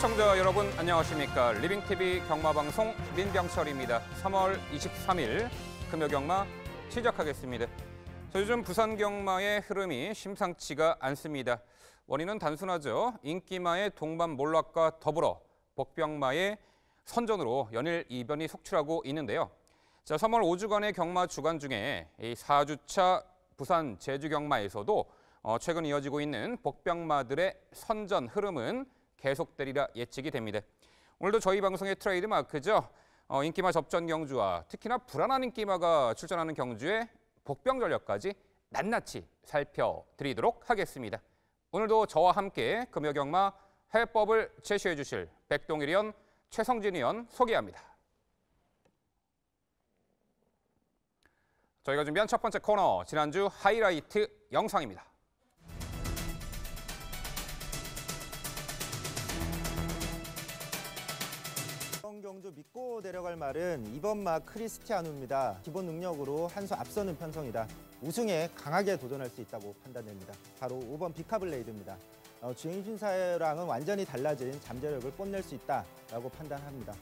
시청자 여러분 안녕하십니까. 리빙TV 경마방송 민병철입니다. 3월 23일 금요경마 시작하겠습니다. 저 요즘 부산 경마의 흐름이 심상치가 않습니다. 원인은 단순하죠. 인기마의 동반 몰락과 더불어 복병마의 선전으로 연일 이변이 속출하고 있는데요. 자, 3월 5주간의 경마 주간 중에 이 4주차 부산 제주 경마에서도 어, 최근 이어지고 있는 복병마들의 선전 흐름은 계속되리라 예측이 됩니다. 오늘도 저희 방송의 트레이드 마크죠. 어, 인기마 접전 경주와 특히나 불안한 인기마가 출전하는 경주의 복병 전략까지 낱낱이 살펴드리도록 하겠습니다. 오늘도 저와 함께 금요경마 해법을 제시해 주실 백동일 의원, 최성진 의원 소개합니다. 저희가 준비한 첫 번째 코너, 지난주 하이라이트 영상입니다. 지금 믿고 내려갈 말은 이번 마 크리스티아누입니다. 기본 능력으로 한 수 앞서는 편성이다. 우승에 강하게 도전할 수 있다고 판단됩니다. 바로 5번 비카블레이드입니다. 어, 주행신사랑은 완전히 달라진 잠재력을 뽐낼 수 있다라고 판단합니다.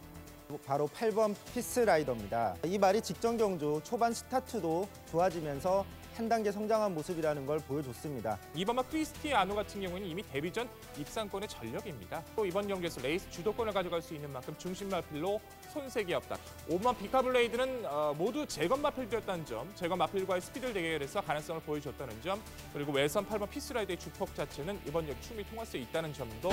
바로 8번 피스라이더입니다. 이 말이 직전 경주 초반 스타트도 좋아지면서 한 단계 성장한 모습이라는 걸 보여줬습니다. 이번막 크리스티 아노 같은 경우는 이미 데뷔 전 입상권의 전력입니다. 또 이번 경기에서 레이스 주도권을 가져갈 수 있는 만큼 중심 마필로 손색이 없다. 오만 비카블레이드는 어, 모두 재건 마필되었다는 점, 재건 마필과의 스피드를 대결해서 가능성을 보여줬다는 점, 그리고 외선 8번 피스라이드의 주폭 자체는 이번 역춤이 통할 수 있다는 점도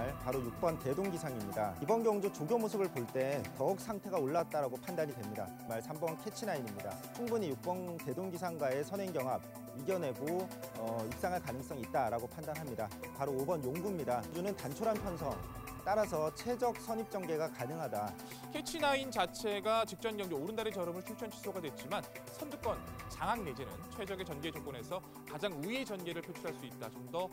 날 바로 6번 대동기상입니다. 이번 경주 조교 모습을 볼 때 더욱 상태가 올랐다라고 판단이 됩니다. 말 3번 캐치나인입니다. 충분히 6번 대동기상과의 선행 경합 이겨내고 어, 입상할 가능성이 있다라고 판단합니다. 바로 5번 용구입니다. 주는 단촐한 편성 따라서 최적 선입 전개가 가능하다. 캐치나인 자체가 직전 경기 오른다리 저름을 출전 취소가 됐지만 선두권 장악 내지는 최적의 전개 조건에서 가장 우위의 전개를 표출할 수 있다. 좀 더.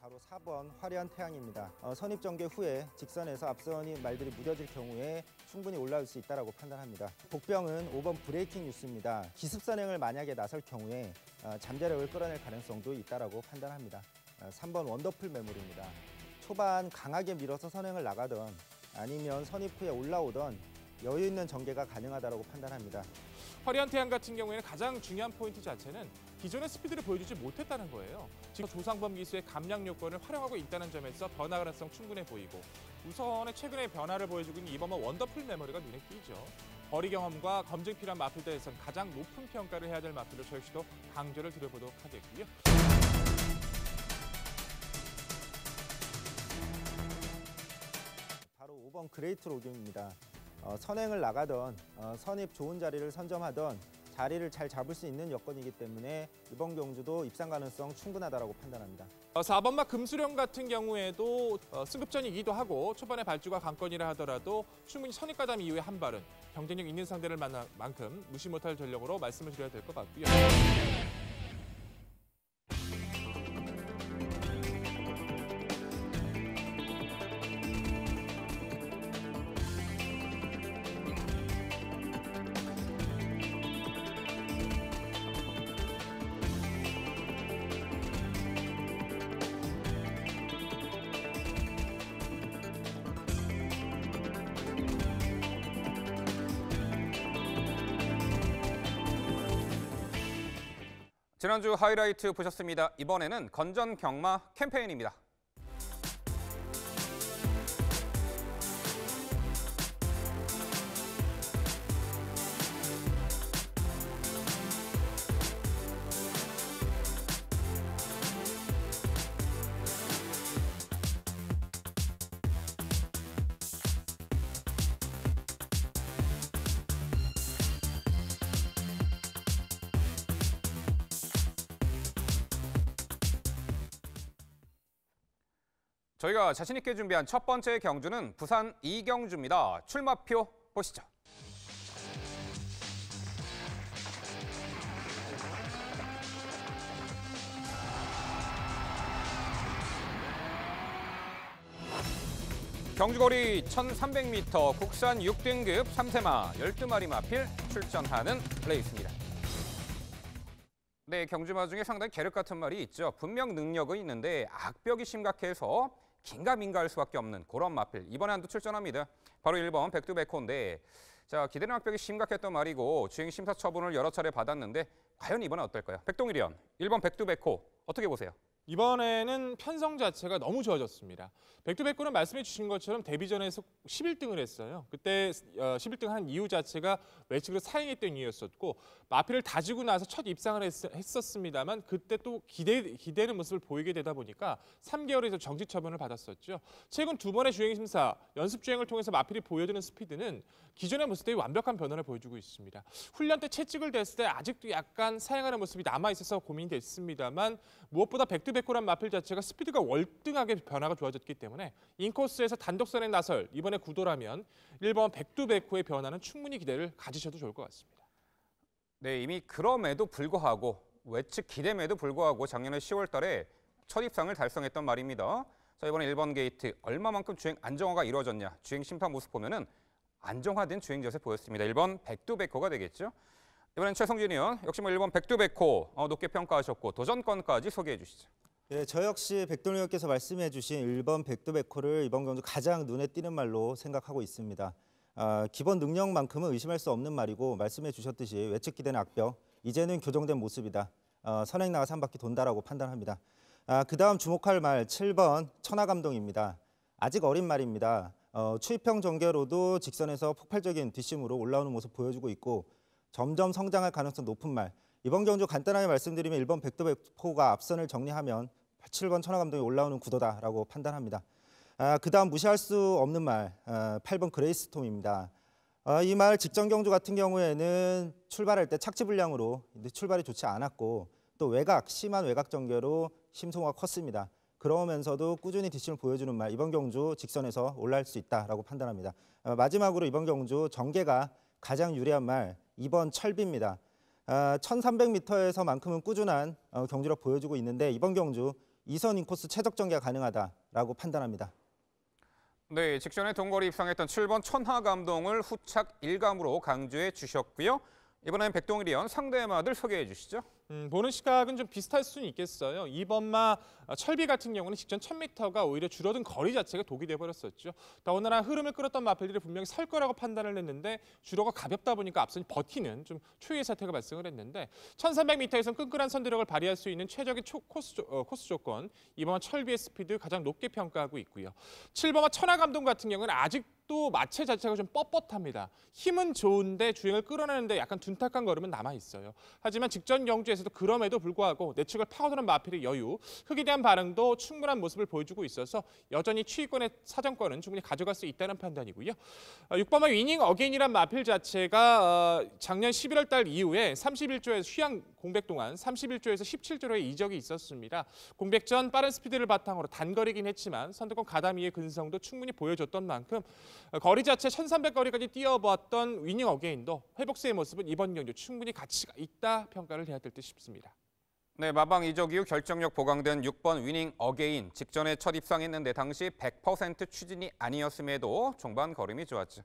바로 4번 화려한 태양입니다. 어, 선입 전개 후에 직선에서 앞선이 말들이 무뎌질 경우에 충분히 올라올 수 있다고 판단합니다. 복병은 5번 브레이킹 뉴스입니다. 기습 선행을 만약에 나설 경우에 어, 잠재력을 끌어낼 가능성도 있다고 판단합니다. 어, 3번 원더풀 메모리입니다. 초반 강하게 밀어서 선행을 나가던 아니면 선입 후에 올라오던 여유 있는 전개가 가능하다고 판단합니다. 허리한 태양 같은 경우에는 가장 중요한 포인트 자체는 기존의 스피드를 보여주지 못했다는 거예요. 지금 조상범 기수의 감량 요건을 활용하고 있다는 점에서 변화 가능성 충분해 보이고 우선최근에 변화를 보여주고 있는 이번호 원더풀 메모리가 눈에 띄죠. 거리 경험과 검증 필요한 마필대에선 가장 높은 평가를 해야 될 마필로 저 역시도 강조를 드려보도록 하겠고요. 바로 5번 그레이트 로깅입니다. 어, 선행을 나가던 어, 선입 좋은 자리를 선점하던 자리를 잘 잡을 수 있는 여건이기 때문에 이번 경주도 입상 가능성 충분하다고 판단합니다. 4번마 어, 금수령 같은 경우에도 어, 승급전이기도 하고 초반에 발주가 관건이라 하더라도 충분히 선입가담 이후에 한 발은 경쟁력 있는 상대를 만난 만큼 무시 못할 전력으로 말씀을 드려야 될 것 같고요. 지난주 하이라이트 보셨습니다. 이번에는 건전 경마 캠페인입니다. 저희가 자신 있게 준비한 첫 번째 경주는 부산 이경주입니다. 출마표 보시죠. 경주거리 1300m 국산 6등급 3세마 12마리 마필 출전하는 레이스입니다. 네, 경주마 중에 상당히 계륵 같은 말이 있죠. 분명 능력은 있는데 악벽이 심각해서 긴가민가할 수밖에 없는 그런 마필 이번에 한두 출전합니다. 바로 1번 백두백호인데 자 기대는 학벽이 심각했던 말이고 주행 심사 처분을 여러 차례 받았는데 과연 이번엔 어떨까요? 백동일이원 1번 백두백호 어떻게 보세요? 이번에는 편성 자체가 너무 좋아졌습니다. 백두백구는 말씀해 주신 것처럼 데뷔 전에 서 11등을 했어요. 그때 11등 어, 한 이유 자체가 외측으로 사행했던 이유였었고 마피를 다지고 나서 첫 입상을 했, 었습니다만 그때 또 기대, 기대는 모습을 보이게 되다 보니까 3개월에서 정지 처분을 받았었죠. 최근 두 번의 주행 심사, 연습 주행을 통해서 마필이 보여주는 스피드는 기존의 모습들이 완벽한 변화를 보여주고 있습니다. 훈련 때 채찍을 댔을 때 아직도 약간 사행하는 모습이 남아 있어서 고민이 됐습니다만 무엇보다 백두 롱데코란 마필 자체가 스피드가 월등하게 변화가 좋아졌기 때문에 인코스에서 단독선에 나설 이번에 구도라면 1번 백두백호의 변화는 충분히 기대를 가지셔도 좋을 것 같습니다. 네, 이미 그럼에도 불구하고 외측 기대에도 불구하고 작년에 10월 달에 첫 입상을 달성했던 말입니다. 자, 이번에 1번 게이트 얼마만큼 주행 안정화가 이루어졌냐. 주행 심판 모습 보면은 안정화된 주행 자세 보였습니다. 1번 백두백호가 되겠죠. 이번엔 최성준 의원, 역시 뭐 1번 백두백호 어, 높게 평가하셨고 도전권까지 소개해 주시죠. 예, 저 역시 백돈 의원께서 말씀해 주신 1번 백두백호를 이번 경주 가장 눈에 띄는 말로 생각하고 있습니다. 아, 기본 능력만큼은 의심할 수 없는 말이고 말씀해 주셨듯이 외측 기대는 악병, 이제는 교정된 모습이다. 어, 선행 나가 한 바퀴 돈다라고 판단합니다. 아, 그다음 주목할 말 7번 천하 감동입니다. 아직 어린 말입니다. 어, 추입형 전개로도 직선에서 폭발적인 뒷심으로 올라오는 모습 보여주고 있고 점점 성장할 가능성 높은 말. 이번 경주 간단하게 말씀드리면 1번 백도백포가 앞선을 정리하면 7번 천하 감독이 올라오는 구도다라고 판단합니다. 아, 그다음 무시할 수 없는 말 아, 8번 그레이스톰입니다. 아, 이말 직전 경주 같은 경우에는 출발할 때 착지 불량으로 출발이 좋지 않았고 또 외곽 심한 외곽 전개로 심소가 컸습니다. 그러면서도 꾸준히 뒷심을 보여주는 말 이번 경주 직선에서 올라올 수 있다라고 판단합니다. 아, 마지막으로 이번 경주 전개가 가장 유리한 말 2번 철비입니다. 1,300m에서만큼은 아, 꾸준한 어, 경주력 보여주고 있는데 이번 경주 2선 인코스 최적 전개가 가능하다라고 판단합니다. 네, 직전에 동거리 입상했던 7번 천하 감동을 후착 1감으로 강조해 주셨고요. 이번엔 백동일 의원 상대 마들 소개해 주시죠. 음, 보는 시각은 좀 비슷할 수는 있겠어요. 이번마 어, 철비 같은 경우는 직전 1000m가 오히려 줄어든 거리 자체가 독이 돼버렸었죠. 더군다나 흐름을 끌었던 마필들이 분명히 설 거라고 판단을 했는데 주로가 가볍다 보니까 앞선 버티는 좀 초유의 사태가 발생을 했는데 1300m에선 끈끈한 선두력을 발휘할 수 있는 최적의 초, 코스, 어, 코스 조건 이번마 철비의 스피드 가장 높게 평가하고 있고요. 7번마 천하 감동 같은 경우는 아직 또 마체 자체가 좀 뻣뻣합니다. 힘은 좋은데 주행을 끌어내는데 약간 둔탁한 걸음은 남아있어요. 하지만 직전 경주에서도 그럼에도 불구하고 내측을 파고드는 마필의 여유, 흙에 대한 반응도 충분한 모습을 보여주고 있어서 여전히 취위권의 사정권은 충분히 가져갈 수 있다는 판단이고요. 6번마 어, 위닝 어게인이란 마필 자체가 어, 작년 11월 달 이후에 31조에서 휴양 공백 동안 31조에서 17조로의 이적이 있었습니다. 공백 전 빠른 스피드를 바탕으로 단거리긴 했지만 선두권 가담이의 근성도 충분히 보여줬던 만큼 거리 자체 1,300거리까지 뛰어보았던 위닝 어게인도 회복세의 모습은 이번 경기 충분히 가치가 있다 평가를 해야 될 듯 싶습니다. 네, 마방 이적 이후 결정력 보강된 6번 위닝 어게인 직전에 첫 입상했는데 당시 100% 추진이 아니었음에도 종반 걸음이 좋았죠.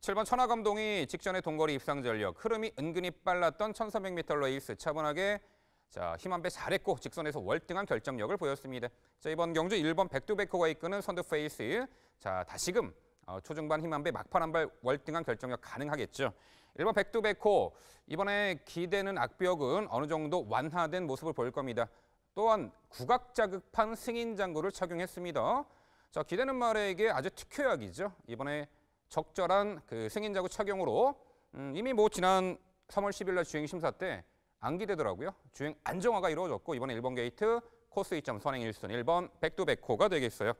7번 천하 감독이 직전에 동거리 입상 전력 흐름이 은근히 빨랐던 1300m 레이스 차분하게 자, 힘한 배 잘했고 직선에서 월등한 결정력을 보였습니다. 자, 이번 경주 1번 백두베커가 이끄는 선두 페이스. 자, 다시금 어, 초중반 희망배 막판 한발 월등한 결정력 가능하겠죠. 1번 백두백호 이번에 기대는 악비은 어느 정도 완화된 모습을 보일 겁니다. 또한 구각자극판 승인장구를 착용했습니다. 자 기대는 말에게 아주 특효약이죠. 이번에 적절한 그 승인자구 착용으로 음, 이미 뭐 지난 3월 10일 날 주행 심사 때안 기대더라고요. 주행 안정화가 이루어졌고 이번에 1번 게이트 코스 이점 선행 1순 1번 백두백호가 되겠어요.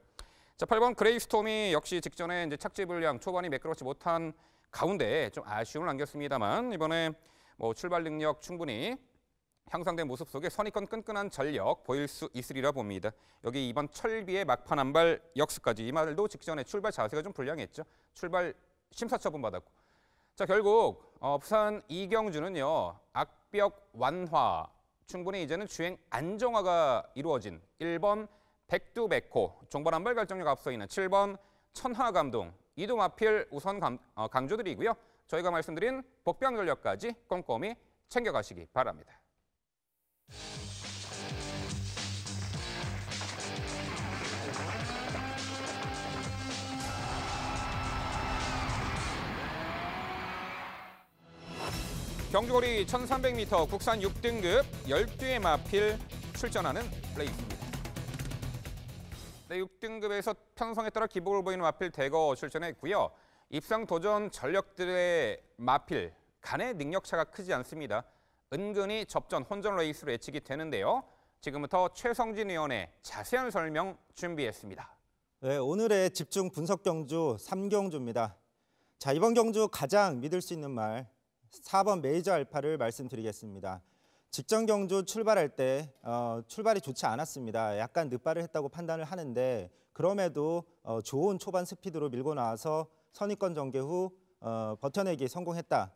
자, 8번 그레이스톰이 역시 직전에 이제 착지 불량 초반이 매끄럽지 못한 가운데 좀 아쉬움을 남겼습니다만 이번에 뭐 출발 능력 충분히 향상된 모습 속에 선입권 끈끈한 전력 보일 수 있으리라 봅니다. 여기 이번 철비의 막판 한발 역습까지 이 말도 직전에 출발 자세가 좀 불량했죠. 출발 심사처분 받았고. 자 결국 어, 부산 이경주는요 악벽 완화 충분히 이제는 주행 안정화가 이루어진 1번 백두백호, 종반한벌 결정력 앞서 있는 7번 천하감동, 이도마필 우선 감, 어, 강조들이고요. 저희가 말씀드린 복병 전략까지 꼼꼼히 챙겨가시기 바랍니다. 경주거리 1300m 국산 6등급 12의 마필 출전하는 플 레이스입니다. 네, 6등급에서 편성에 따라 기복을 보이는 마필 대거 출전했고요. 입상 도전 전력들의 마필 간의 능력차가 크지 않습니다. 은근히 접전 혼전 레이스로 예측이 되는데요. 지금부터 최성진 의원의 자세한 설명 준비했습니다. 네, 오늘의 집중 분석 경주 3경주입니다. 자, 이번 경주 가장 믿을 수 있는 말 4번 메이저 알파를 말씀드리겠습니다. 직전 경주 출발할 때 어, 출발이 좋지 않았습니다. 약간 늦발을 했다고 판단을 하는데 그럼에도 어, 좋은 초반 스피드로 밀고 나와서 선입권 전개 후 어, 버텨내기 성공했다.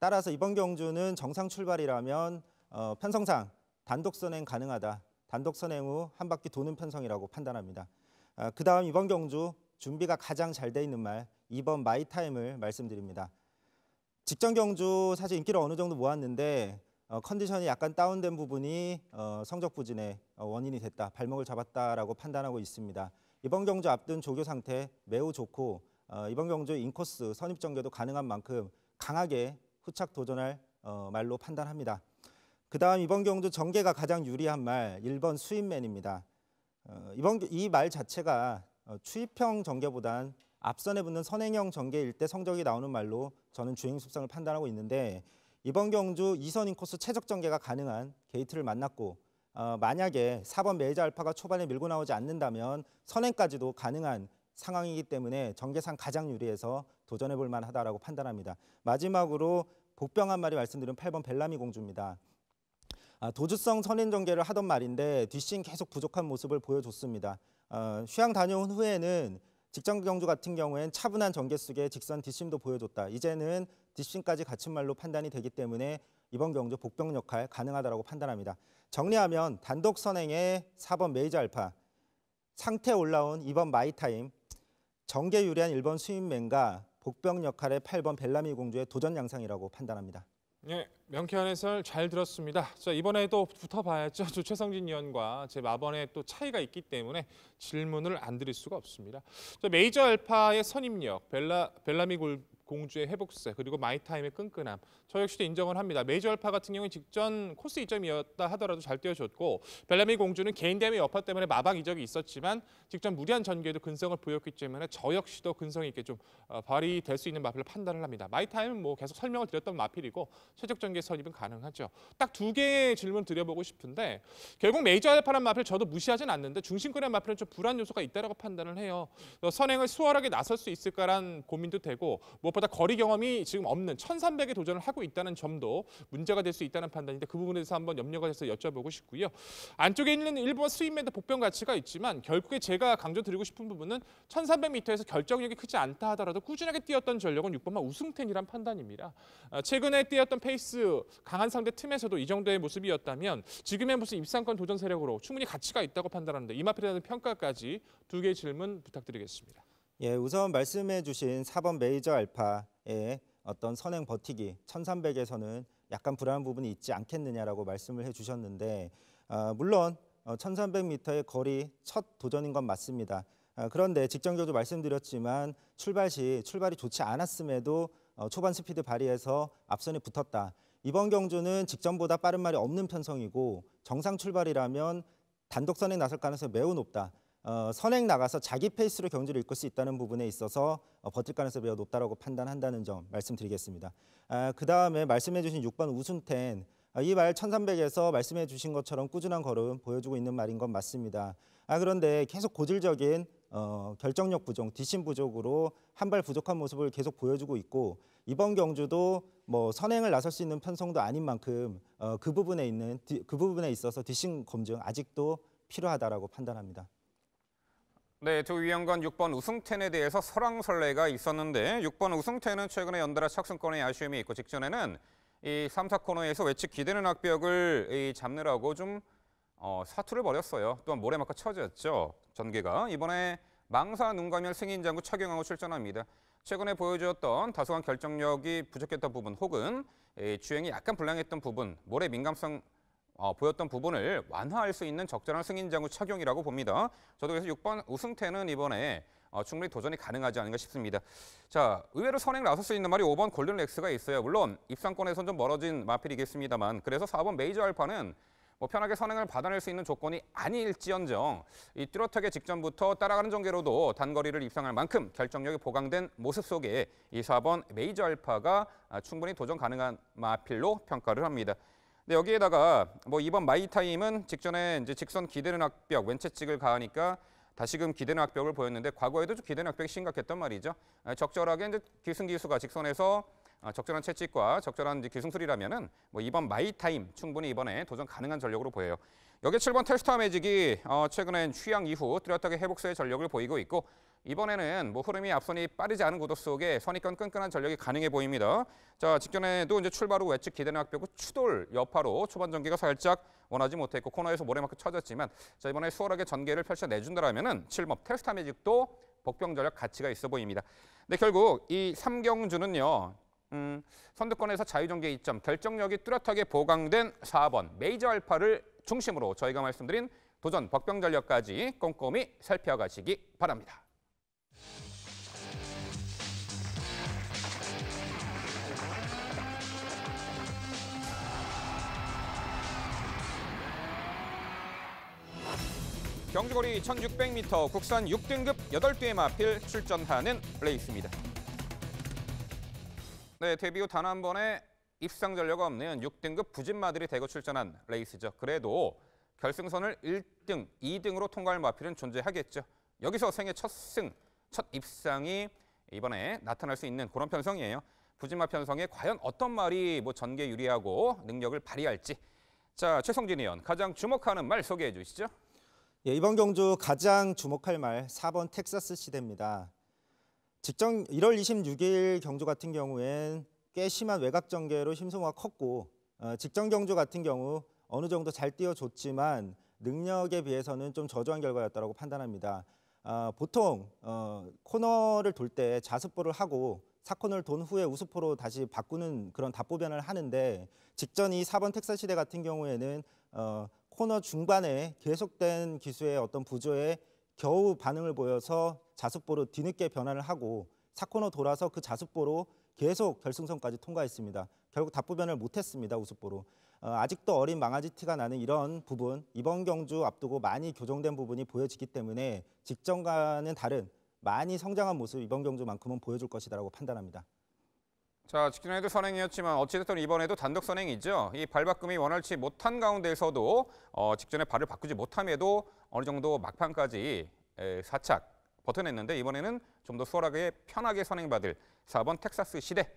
따라서 이번 경주는 정상 출발이라면 어, 편성상 단독 선행 가능하다. 단독 선행 후 한 바퀴 도는 편성이라고 판단합니다. 아, 그 다음 이번 경주 준비가 가장 잘 돼 있는 말 2번 마이타임을 말씀드립니다. 직전 경주 사실 인기를 어느 정도 모았는데 어, 컨디션이 약간 다운된 부분이 어, 성적 부진의 어, 원인이 됐다, 발목을 잡았다라고 판단하고 있습니다. 이번 경주 앞둔 조교 상태 매우 좋고 이번 경주 인코스 선입 전개도 가능한 만큼 강하게 후착 도전할 말로 판단합니다. 그 다음 이번 경주 전개가 가장 유리한 말 1번 수입맨입니다. 이번 이 말 자체가 추입형 전개보단 앞선에 붙는 선행형 전개일 때 성적이 나오는 말로 저는 주행 습성을 판단하고 있는데 이번 경주 2선 인코스 최적 전개가 가능한 게이트를 만났고 어, 만약에 4번 메이저 알파가 초반에 밀고 나오지 않는다면 선행까지도 가능한 상황이기 때문에 전개상 가장 유리해서 도전해 볼 만하다라고 판단합니다. 마지막으로 복병 한 마리 말씀드린 8번 벨라미 공주입니다. 아, 도주성 선행 전개를 하던 말인데 뒷심 계속 부족한 모습을 보여줬습니다. 어, 휴양 다녀온 후에는 직전 경주 같은 경우엔 차분한 전개 속에 직선 뒷심도 보여줬다. 이제는 디심까지 갖춘 말로 판단이 되기 때문에 이번 경주 복병 역할 가능하다고 판단합니다. 정리하면 단독 선행의 4번 메이저 알파, 상태 올라온 2번 마이타임, 정계 유리한 1번 수인맨과 복병 역할의 8번 벨라미 공주의 도전 양상이라고 판단합니다. 네, 명쾌한 해설 잘 들었습니다. 자, 이번에 또 붙어봐야죠. 저 최성진 위원과 제 마번에 또 차이가 있기 때문에 질문을 안 드릴 수가 없습니다. 자, 메이저 알파의 선임력, 벨라, 벨라미 공주의 회복세, 그리고 마이타임의 끈끈함. 저 역시도 인정을 합니다. 메이저 알파 같은 경우는 직전 코스 이점이었다 하더라도 잘 뛰어줬고 벨라미 공주는 개인 대회 여파 때문에 마방 이적이 있었지만 직전 무리한 전개에도 근성을 보였기 때문에 저 역시도 근성이 있게 좀 어, 발휘될 수 있는 마필로 판단을 합니다. 마이타임은 뭐 계속 설명을 드렸던 마필이고 최적 전개 선입은 가능하죠. 딱 두 개의 질문 드려보고 싶은데 결국 메이저 알파란 마필 저도 무시하진 않는데 중심권의 마필은 좀 불안 요소가 있다라고 판단을 해요. 어, 선행을 수월하게 나설 수 있을까란 고민도 되고 뭐 무엇보다 거리 경험이 지금 없는 1,300에 도전을 하고 있다는 점도 문제가 될 수 있다는 판단인데 그 부분에 대해서 한번 염려가 돼서 여쭤보고 싶고요. 안쪽에 있는 일본 스윗맨드 복병 가치가 있지만 결국에 제가 강조드리고 싶은 부분은 1,300m에서 결정력이 크지 않다 하더라도 꾸준하게 뛰었던 전력은 6번만 우승텐이란 판단입니다. 어, 최근에 뛰었던 페이스 강한 상대 틈에서도 이 정도의 모습이었다면 지금의 모습 입상권 도전 세력으로 충분히 가치가 있다고 판단하는데 이마필에 대한 평가까지 두 개의 질문 부탁드리겠습니다. 예, 우선 말씀해 주신 4번 메이저 알파의 어떤 선행 버티기 1300에서는 약간 불안한 부분이 있지 않겠느냐라고 말씀을 해 주셨는데 아, 물론 1300m의 어, 거리 첫 도전인 건 맞습니다. 아, 그런데 직전교도 말씀드렸지만 출발 시 출발이 좋지 않았음에도 어, 초반 스피드 발휘해서 앞선에 붙었다. 이번 경주는 직전보다 빠른 말이 없는 편성이고 정상 출발이라면 단독 선에 나설 가능성이 매우 높다. 어, 선행 나가서 자기 페이스로 경기를 이끌 수 있다는 부분에 있어서 어, 버틸 가능성이 매우 높다고 라 판단한다는 점 말씀드리겠습니다. 아, 그다음에 말씀해 주신 6번 우순텐 아, 이말 1300에서 말씀해 주신 것처럼 꾸준한 걸음 보여주고 있는 말인 건 맞습니다. 아, 그런데 계속 고질적인 어, 결정력 부족, 뒷심 부족으로 한 발 부족한 모습을 계속 보여주고 있고 이번 경주도 뭐 선행을 나설 수 있는 편성도 아닌 만큼 어, 그 부분에 있는 그 부분에 있어서 뒷심 검증 아직도 필요하다라고 판단합니다. 네, 두 위원관 6번 우승텐에 대해서 설왕설래가 있었는데 6번 우승텐은 최근에 연달아 착승권의 아쉬움이 있고 직전에는 이 3사 코너에서 외측 기대는 악벽을 이 잡느라고 좀 어, 사투를 벌였어요. 또한 모래막과 처지였죠. 전개가 이번에 망사 눈가멸 승인장구 착용하고 출전합니다. 최근에 보여주었던 다소한 결정력이 부족했던 부분 혹은 주행이 약간 불량했던 부분, 모래 민감성 어, 보였던 부분을 완화할 수 있는 적절한 승인장구 착용이라고 봅니다. 저도 그래서 6번 우승태는 이번에 어, 충분히 도전이 가능하지 않은가 싶습니다. 자, 의외로 선행 나설 수 있는 말이 5번 골든 렉스가 있어요. 물론 입상권에선 좀 멀어진 마필이겠습니다만 그래서 4번 메이저 알파는 뭐 편하게 선행을 받아낼 수 있는 조건이 아닐지언정 이 뚜렷하게 직전부터 따라가는 전개로도 단거리를 입상할 만큼 결정력이 보강된 모습 속에 이 4번 메이저 알파가 아, 충분히 도전 가능한 마필로 평가를 합니다. 근데 여기에다가 뭐 이번 마이타임은 직전에 이제 직선 기대는 악벽, 왼채찍을 가하니까 다시금 기대는 악벽을 보였는데 과거에도 좀 기대는 악벽이 심각했단 말이죠. 아, 적절하게 이제 기승기수가 직선에서 아, 적절한 채찍과 적절한 기승술이라면은 뭐 이번 마이타임 충분히 이번에 도전 가능한 전력으로 보여요. 여기 7번 텔스타 매직이 어, 최근엔 취향 이후 뚜렷하게 회복세의 전력을 보이고 있고 이번에는 뭐 흐름이 앞선이 빠르지 않은 구도 속에 선입견 끈끈한 전력이 가능해 보입니다. 자, 직전에도 이제 출발 후 외측 기대는 학벽고 추돌 여파로 초반 전개가 살짝 원하지 못했고 코너에서 모래마크 쳐졌지만 자, 이번에 수월하게 전개를 펼쳐내준다라면은 7번 테스타 매직도 복병 전력 가치가 있어 보입니다. 근데 결국 이 삼경주는요. 음, 선두권에서 자유전개 이점 결정력이 뚜렷하게 보강된 4번 메이저 알파를 중심으로 저희가 말씀드린 도전 박병전력까지 꼼꼼히 살펴가시기 바랍니다. 경주거리 1600m 국산 6등급 8개의 마필 출전하는 레이스입니다. 네, 데뷔 후 단 한 번의 입상 전력 없는 6등급 부진마들이 대거 출전한 레이스죠. 그래도 결승선을 1등, 2등으로 통과할 마필은 존재하겠죠. 여기서 생애 첫 승, 첫 입상이 이번에 나타날 수 있는 그런 편성이에요. 부진마 편성에 과연 어떤 말이 뭐 전개 유리하고 능력을 발휘할지. 자, 최성진 의원 가장 주목하는 말 소개해 주시죠. 예, 이번 경주 가장 주목할 말 4번 텍사스 시대입니다. 직전 1월 26일 경주 같은 경우엔 꽤 심한 외곽 전개로 힘소모가 컸고 어, 직전 경주 같은 경우 어느 정도 잘 뛰어줬지만 능력에 비해서는 좀 저조한 결과였다고 판단합니다. 어, 보통 어, 코너를 돌때 자습보를 하고 사코너돈 후에 우수포로 다시 바꾸는 그런 답보변을 하는데 직전 이 4번 텍사 시대 같은 경우에는 어, 코너 중반에 계속된 기수의 어떤 부조에 겨우 반응을 보여서 자습보로 뒤늦게 변환을 하고 사코너 돌아서 그 자습보로 계속 결승선까지 통과했습니다. 결국 답부변을 못했습니다. 우습보로. 어, 아직도 어린 망아지 티가 나는 이런 부분, 이번 경주 앞두고 많이 교정된 부분이 보여지기 때문에 직전과는 다른 많이 성장한 모습 이번 경주만큼은 보여줄 것이다라고 판단합니다. 자, 직전에도 선행이었지만 어찌됐든 이번에도 단독 선행이죠. 이 발바꿈이 원활치 못한 가운데서도 어, 직전에 발을 바꾸지 못함에도 어느 정도 막판까지 에, 사착 버텨냈는데 이번에는 좀 더 수월하게 편하게 선행받을 4번 텍사스 시대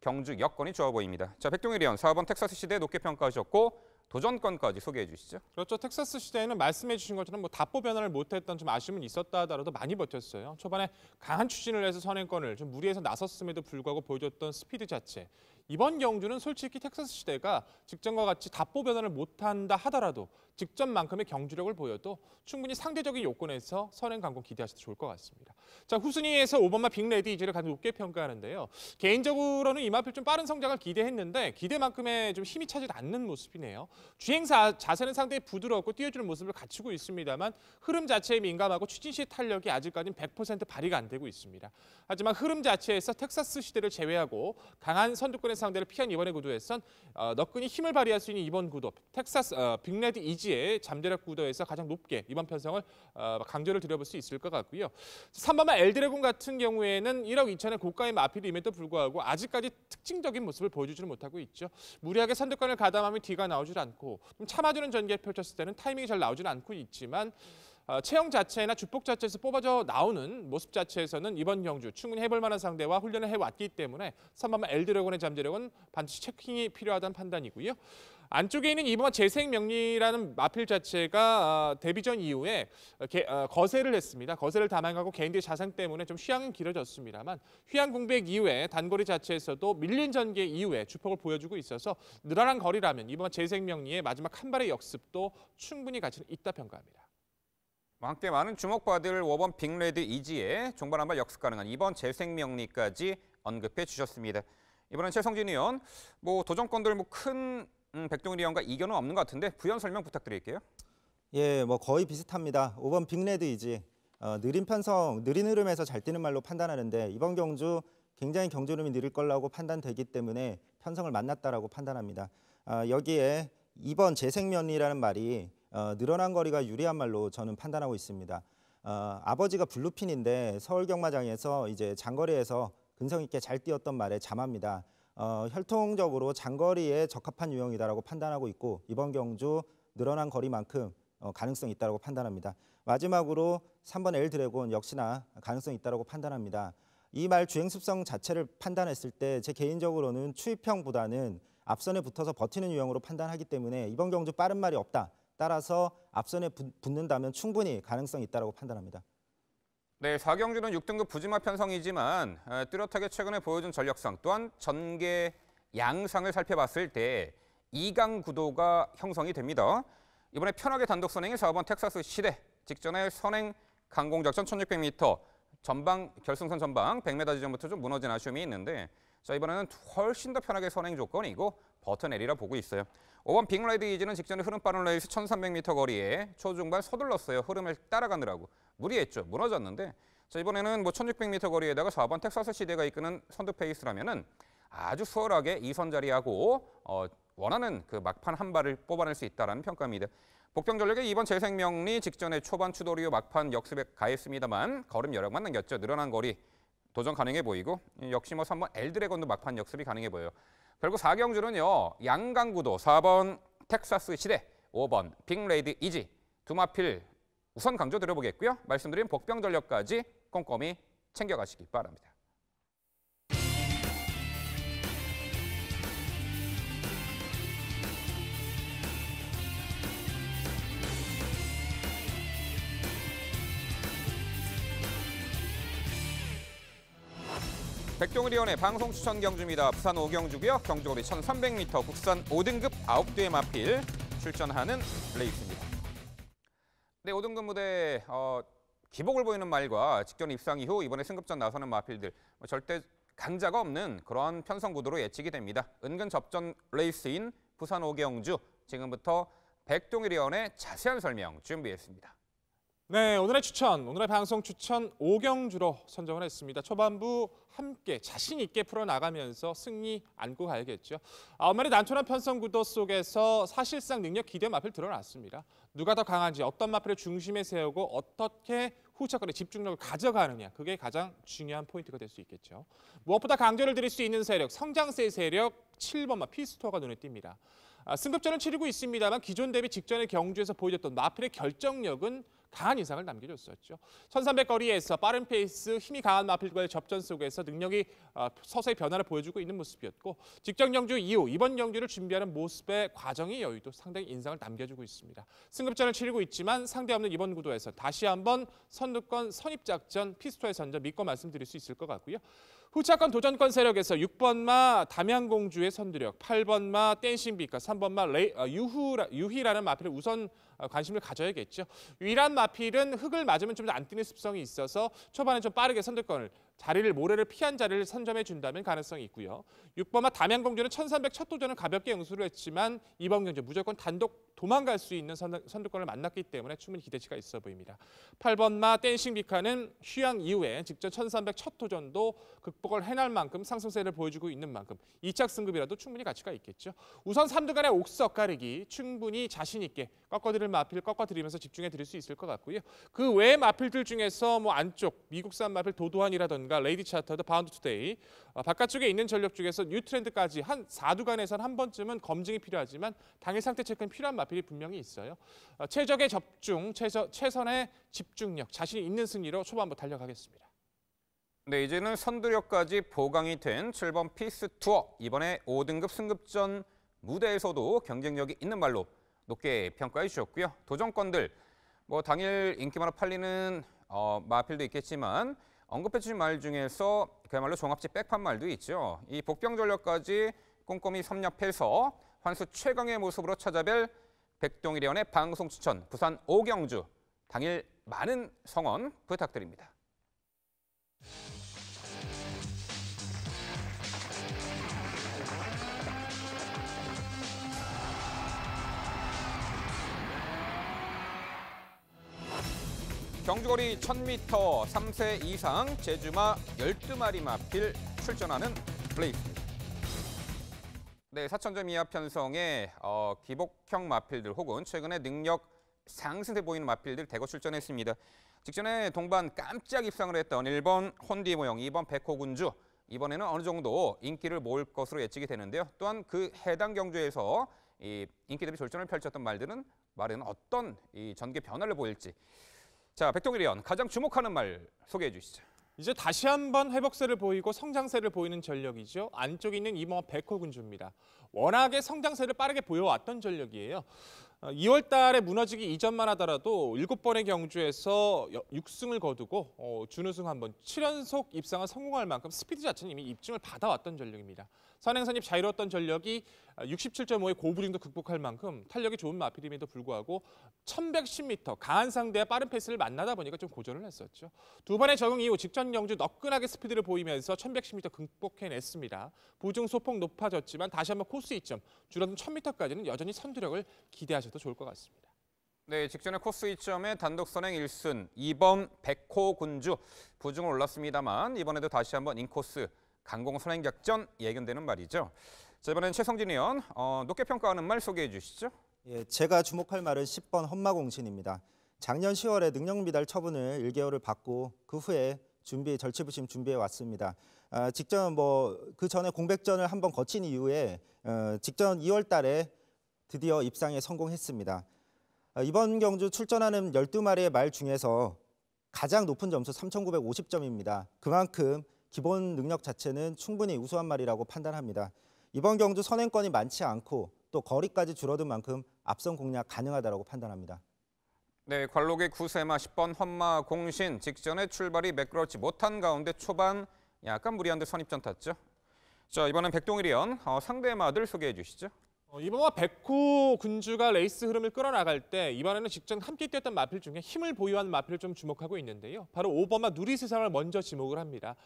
경주 여건이 좋아 보입니다. 자, 백동일 의원 4번 텍사스 시대 높게 평가하셨고 도전권까지 소개해 주시죠. 그렇죠. 텍사스 시대에는 말씀해 주신 것처럼 뭐 답보 변화를 못했던 좀 아쉬움은 있었다 하더라도 많이 버텼어요. 초반에 강한 추진을 해서 선행권을 좀 무리해서 나섰음에도 불구하고 보여줬던 스피드 자체. 이번 경주는 솔직히 텍사스 시대가 직전과 같이 답보 변화를 못한다 하더라도 직전만큼의 경주력을 보여도 충분히 상대적인 요건에서 선행 강공 기대하셔도 좋을 것 같습니다. 자 후순위에서 5번마 빅레디 이즈를 가장 높게 평가하는데요. 개인적으로는 이마필 좀 빠른 성장을 기대했는데 기대만큼의 좀 힘이 차지 않는 모습이네요. 주행사 자세는 상당히 부드럽고 뛰어주는 모습을 갖추고 있습니다만 흐름 자체에 민감하고 추진 시 탄력이 아직까지는 100% 발휘가 안 되고 있습니다. 하지만 흐름 자체에서 텍사스 시대를 제외하고 강한 선두권의 상대를 피한 이번의 구도에선 어, 너끈히 힘을 발휘할 수 있는 이번 구도 텍사스 어, 빅레디 이즈 일시에 잠재력 구도에서 가장 높게 이번 편성을 어, 강조를 드려볼 수 있을 것 같고요. 3번만 엘드래곤 같은 경우에는 1억 2천의 고가의 마필임에도 불구하고 아직까지 특징적인 모습을 보여주지는 못하고 있죠. 무리하게 선두권을 가담하면 뒤가 나오질 않고 좀 참아주는 전개 펼쳤을 때는 타이밍이 잘나오지 않고 있지만 어, 체형 자체나 주폭 자체에서 뽑아져 나오는 모습 자체에서는 이번 경주 충분히 해볼 만한 상대와 훈련을 해왔기 때문에 3번 엘드래곤의 잠재력은 반드시 체킹이 필요하다는 판단이고요. 안쪽에 있는 이번 재생명리라는 마필 자체가 아, 데뷔 전 이후에 어, 거세를 했습니다. 거세를 담행하고 개인들의 자산 때문에 좀 휴양은 길어졌습니다만 휴양 공백 이후에 단거리 자체에서도 밀린 전개 이후에 주폭을 보여주고 있어서 늘어난 거리라면 이번 재생명리의 마지막 한 발의 역습도 충분히 가치는 있다 평가합니다. 뭐 함께 많은 주목받을 워번 빅레드 이지에 종반 한 발 역습 가능한 이번 재생명리까지 언급해 주셨습니다. 이번엔 최성진 의원, 뭐 도정권들 뭐큰 음, 백종일 의원과 이견은 없는 것 같은데 부연 설명 부탁드릴게요. 예, 뭐 거의 비슷합니다. 5번 빅레드이지. 어, 느린 편성, 느린 흐름에서 잘 뛰는 말로 판단하는데 이번 경주 굉장히 경주름이 느릴 거라고 판단되기 때문에 편성을 만났다라고 판단합니다. 어, 여기에 2번 재생면이라는 말이 어, 늘어난 거리가 유리한 말로 저는 판단하고 있습니다. 어, 아버지가 블루핀인데 서울 경마장에서 이제 장거리에서 근성 있게 잘 뛰었던 말에 잠합니다. 어, 혈통적으로 장거리에 적합한 유형이다라고 판단하고 있고 이번 경주 늘어난 거리만큼 어, 가능성이 있다고 판단합니다. 마지막으로 3번 엘 드래곤 역시나 가능성이 있다고 판단합니다. 이 말 주행 습성 자체를 판단했을 때 제 개인적으로는 추입형보다는 앞선에 붙어서 버티는 유형으로 판단하기 때문에 이번 경주 빠른 말이 없다. 따라서 앞선에 붙는다면 충분히 가능성이 있다고 판단합니다. 네, 4경주는 6등급 부지마 편성이지만 뚜렷하게 최근에 보여준 전력상 또한 전개 양상을 살펴봤을 때 2강 구도가 형성이 됩니다. 이번에 편하게 단독 선행이 4번 텍사스 시대 직전에 선행 강공작전 1600m 전방 결승선 전방 100m 지점부터 좀 무너진 아쉬움이 있는데 자 이번에는 훨씬 더 편하게 선행 조건이고 버텨내리라 보고 있어요. 5번 빅라이드 이지는 직전에 흐름빠른 레이스 1300m 거리에 초중반 서둘렀어요. 흐름을 따라가느라고. 무리했죠. 무너졌는데 자 이번에는 뭐 1600m 거리에다가 4번 텍사스 시대가 이끄는 선두 페이스라면은 아주 수월하게 2선 자리하고 어, 원하는 그 막판 한 발을 뽑아낼 수 있다라는 평가입니다. 복병전력의 이번 재생명리 직전에 초반 추돌이요 막판 역습에 가했습니다만 걸음 여력만 남겼죠. 늘어난 거리 도전 가능해 보이고 예, 역시 뭐 3번 엘드래곤도 막판 역습이 가능해 보여요. 결국 4경주는요. 양강구도 4번 텍사스 시대 5번 빅레이드 이지 두마필 우선 강조 드려보겠고요. 말씀드린 복병전력까지 꼼꼼히 챙겨가시기 바랍니다. 백종을 위원의 방송 추천 경주입니다. 부산 오경주고요. 경주거리 1300m 국산 5등급 9대 마필 출전하는 레이스입니다. 네, 5등급 무대 어, 기복을 보이는 말과 직전 입상 이후 이번에 승급전 나서는 마필들 뭐 절대 강자가 없는 그러한 편성 구도로 예측이 됩니다. 은근 접전 레이스인 부산 오경주 지금부터 백종일 위원의 자세한 설명 준비했습니다. 네, 오늘의 추천, 오늘의 방송 추천 오경주로 선정을 했습니다. 초반부 함께 자신 있게 풀어나가면서 승리 안고 가야겠죠. 아홉만 난초한 편성 구도 속에서 사실상 능력 기대 마필 드러났습니다. 누가 더 강한지, 어떤 마필을 중심에 세우고 어떻게 후차거리 집중력을 가져가느냐 그게 가장 중요한 포인트가 될 수 있겠죠. 무엇보다 강조를 드릴 수 있는 세력, 성장세 세력 7번마 피스토어가 눈에 띕니다. 아, 승급전을 치르고 있습니다만 기존 대비 직전의 경주에서 보여줬던 마필의 결정력은 강한 인상을 남겨줬었죠. 1300 거리에서 빠른 페이스, 힘이 강한 마필과의 접전 속에서 능력이 어, 서서히 변화를 보여주고 있는 모습이었고 직전 경주 이후 이번 경주를 준비하는 모습의 과정의 여유도 상당히 인상을 남겨주고 있습니다. 승급전을 치르고 있지만 상대 없는 이번 구도에서 다시 한번 선두권 선입작전 피스토의 선전 믿고 말씀드릴 수 있을 것 같고요. 후차권 도전권 세력에서 6번마 담양공주의 선두력, 8번마 댄싱비카, 3번마 레이, 어, 유후, 유희라는 마필을 우선 아, 관심을 가져야겠죠. 위란 마필은 흙을 맞으면 좀 안 뛰는 습성이 있어서 초반에 좀 빠르게 선두권을 자리를 모래를 피한 자리를 선점해 준다면 가능성이 있고요. 6번마 담양공주는 1300 첫도전을 가볍게 응수를 했지만 이번 경주 무조건 단독 도망갈 수 있는 선두권을 만났기 때문에 충분히 기대치가 있어 보입니다. 8번마 댄싱 비카는 휴양 이후에 직전 1300 첫 도전도 극복을 해낼 만큼 상승세를 보여주고 있는 만큼 2착 승급이라도 충분히 가치가 있겠죠. 우선 3두간의 옥석 가르기 충분히 자신 있게 꺾어드릴 다른 마필 꺾어드리면서 집중해 드릴 수 있을 것 같고요. 그외 마필들 중에서 뭐 안쪽 미국산 마필 도도한이라던가 레이디 차터드 바운드 투데이 어, 바깥쪽에 있는 전력 중에서 뉴트렌드까지 한 4두간에선 한 번쯤은 검증이 필요하지만 당일 상태 체크는 필요한 마필이 분명히 있어요. 어, 최적의 접중, 최저, 최선의 집중력, 자신 있는 승리로 초반부 달려가겠습니다. 네, 이제는 선두력까지 보강이 된 7번 피스 투어. 이번에 5등급 승급전 무대에서도 경쟁력이 있는 말로 높게 평가해 주셨고요. 도전권들 뭐 당일 인기만화 팔리는 어, 마필도 있겠지만 언급해 주신 말 중에서 그야말로 종합지 백판 말도 있죠. 이 복병 전력까지 꼼꼼히 섭렵해서 환수 최강의 모습으로 찾아뵐 백동일련의 방송 추천 부산 오경주 당일 많은 성원 부탁드립니다. 경주거리 1000m 3세 이상 제주마 12마리 마필 출전하는 플레이스입니다 네, 4점 이하 편성의 어, 기복형 마필들 혹은 최근에 능력 상승세 보이는 마필들 대거 출전했습니다. 직전에 동반 깜짝 입상을 했던 1번 혼디 모형, 2번 백호군주, 이번에는 어느 정도 인기를 모을 것으로 예측이 되는데요. 또한 그 해당 경주에서 이 인기 대비 졸전을 펼쳤던 말들은 말에 어떤 이 전개 변화를 보일지 자, 백동일 의원 가장 주목하는 말 소개해 주시죠. 이제 다시 한번 회복세를 보이고 성장세를 보이는 전력이죠. 안쪽에 있는 이모 백호 군주입니다. 워낙에 성장세를 빠르게 보여왔던 전력이에요. 2월 어, 달에 무너지기 이전만 하더라도 7번의 경주에서 6승을 거두고 어, 준우승 한번 7연속 입상을 성공할 만큼 스피드 자체는 이미 입증을 받아왔던 전력입니다. 선행산입 자유로웠던 전력이 67.5의 고부링도 극복할 만큼 탄력이 좋은 마필임에도 불구하고 1110m 강한 상대와 빠른 페이스를 만나다 보니까 좀 고전을 했었죠. 두 번의 적응 이후 직전 경주 너끈하게 스피드를 보이면서 1110m 극복해냈습니다. 부중 소폭 높아졌지만 다시 한번 코스 이점 줄어든 1000m까지는 여전히 선두력을 기대하셔도 좋을 것 같습니다. 네, 직전에 코스 이점에 단독 선행 1순 2번 백호 군주 부중을 올랐습니다만 이번에도 다시 한번 인코스 강공 선행 격전 예견되는 말이죠. 자, 이번엔 최성진 의원 어, 높게 평가하는 말 소개해 주시죠. 예, 제가 주목할 말은 10번 험마공신입니다. 작년 10월에 능력 미달 처분을 1개월을 받고 그 후에 준비 절치부심 준비해 왔습니다. 아, 직전 뭐 그 전에 공백전을 한번 거친 이후에 어, 직전 2월달에 드디어 입상에 성공했습니다. 아, 이번 경주 출전하는 12마리의 말 중에서 가장 높은 점수 3,950점입니다. 그만큼 기본 능력 자체는 충분히 우수한 말이라고 판단합니다. 이번 경주 선행권이 많지 않고 또 거리까지 줄어든 만큼 앞선 공략 가능하다고 판단합니다. 네, 관록의 구세마 10번 헌마 공신 직전에 출발이 매끄럽지 못한 가운데 초반 약간 무리한 데 선입전 탔죠. 자, 이번엔 백동일이연 어, 상대 마들 소개해 주시죠. 어, 이번과 백호 군주가 레이스 흐름을 끌어나갈 때 이번에는 직전 함께 뛰었던 마필 중에 힘을 보유한 마필을 좀 주목하고 있는데요. 바로 오버마 누리세상을 먼저 지목을 합니다.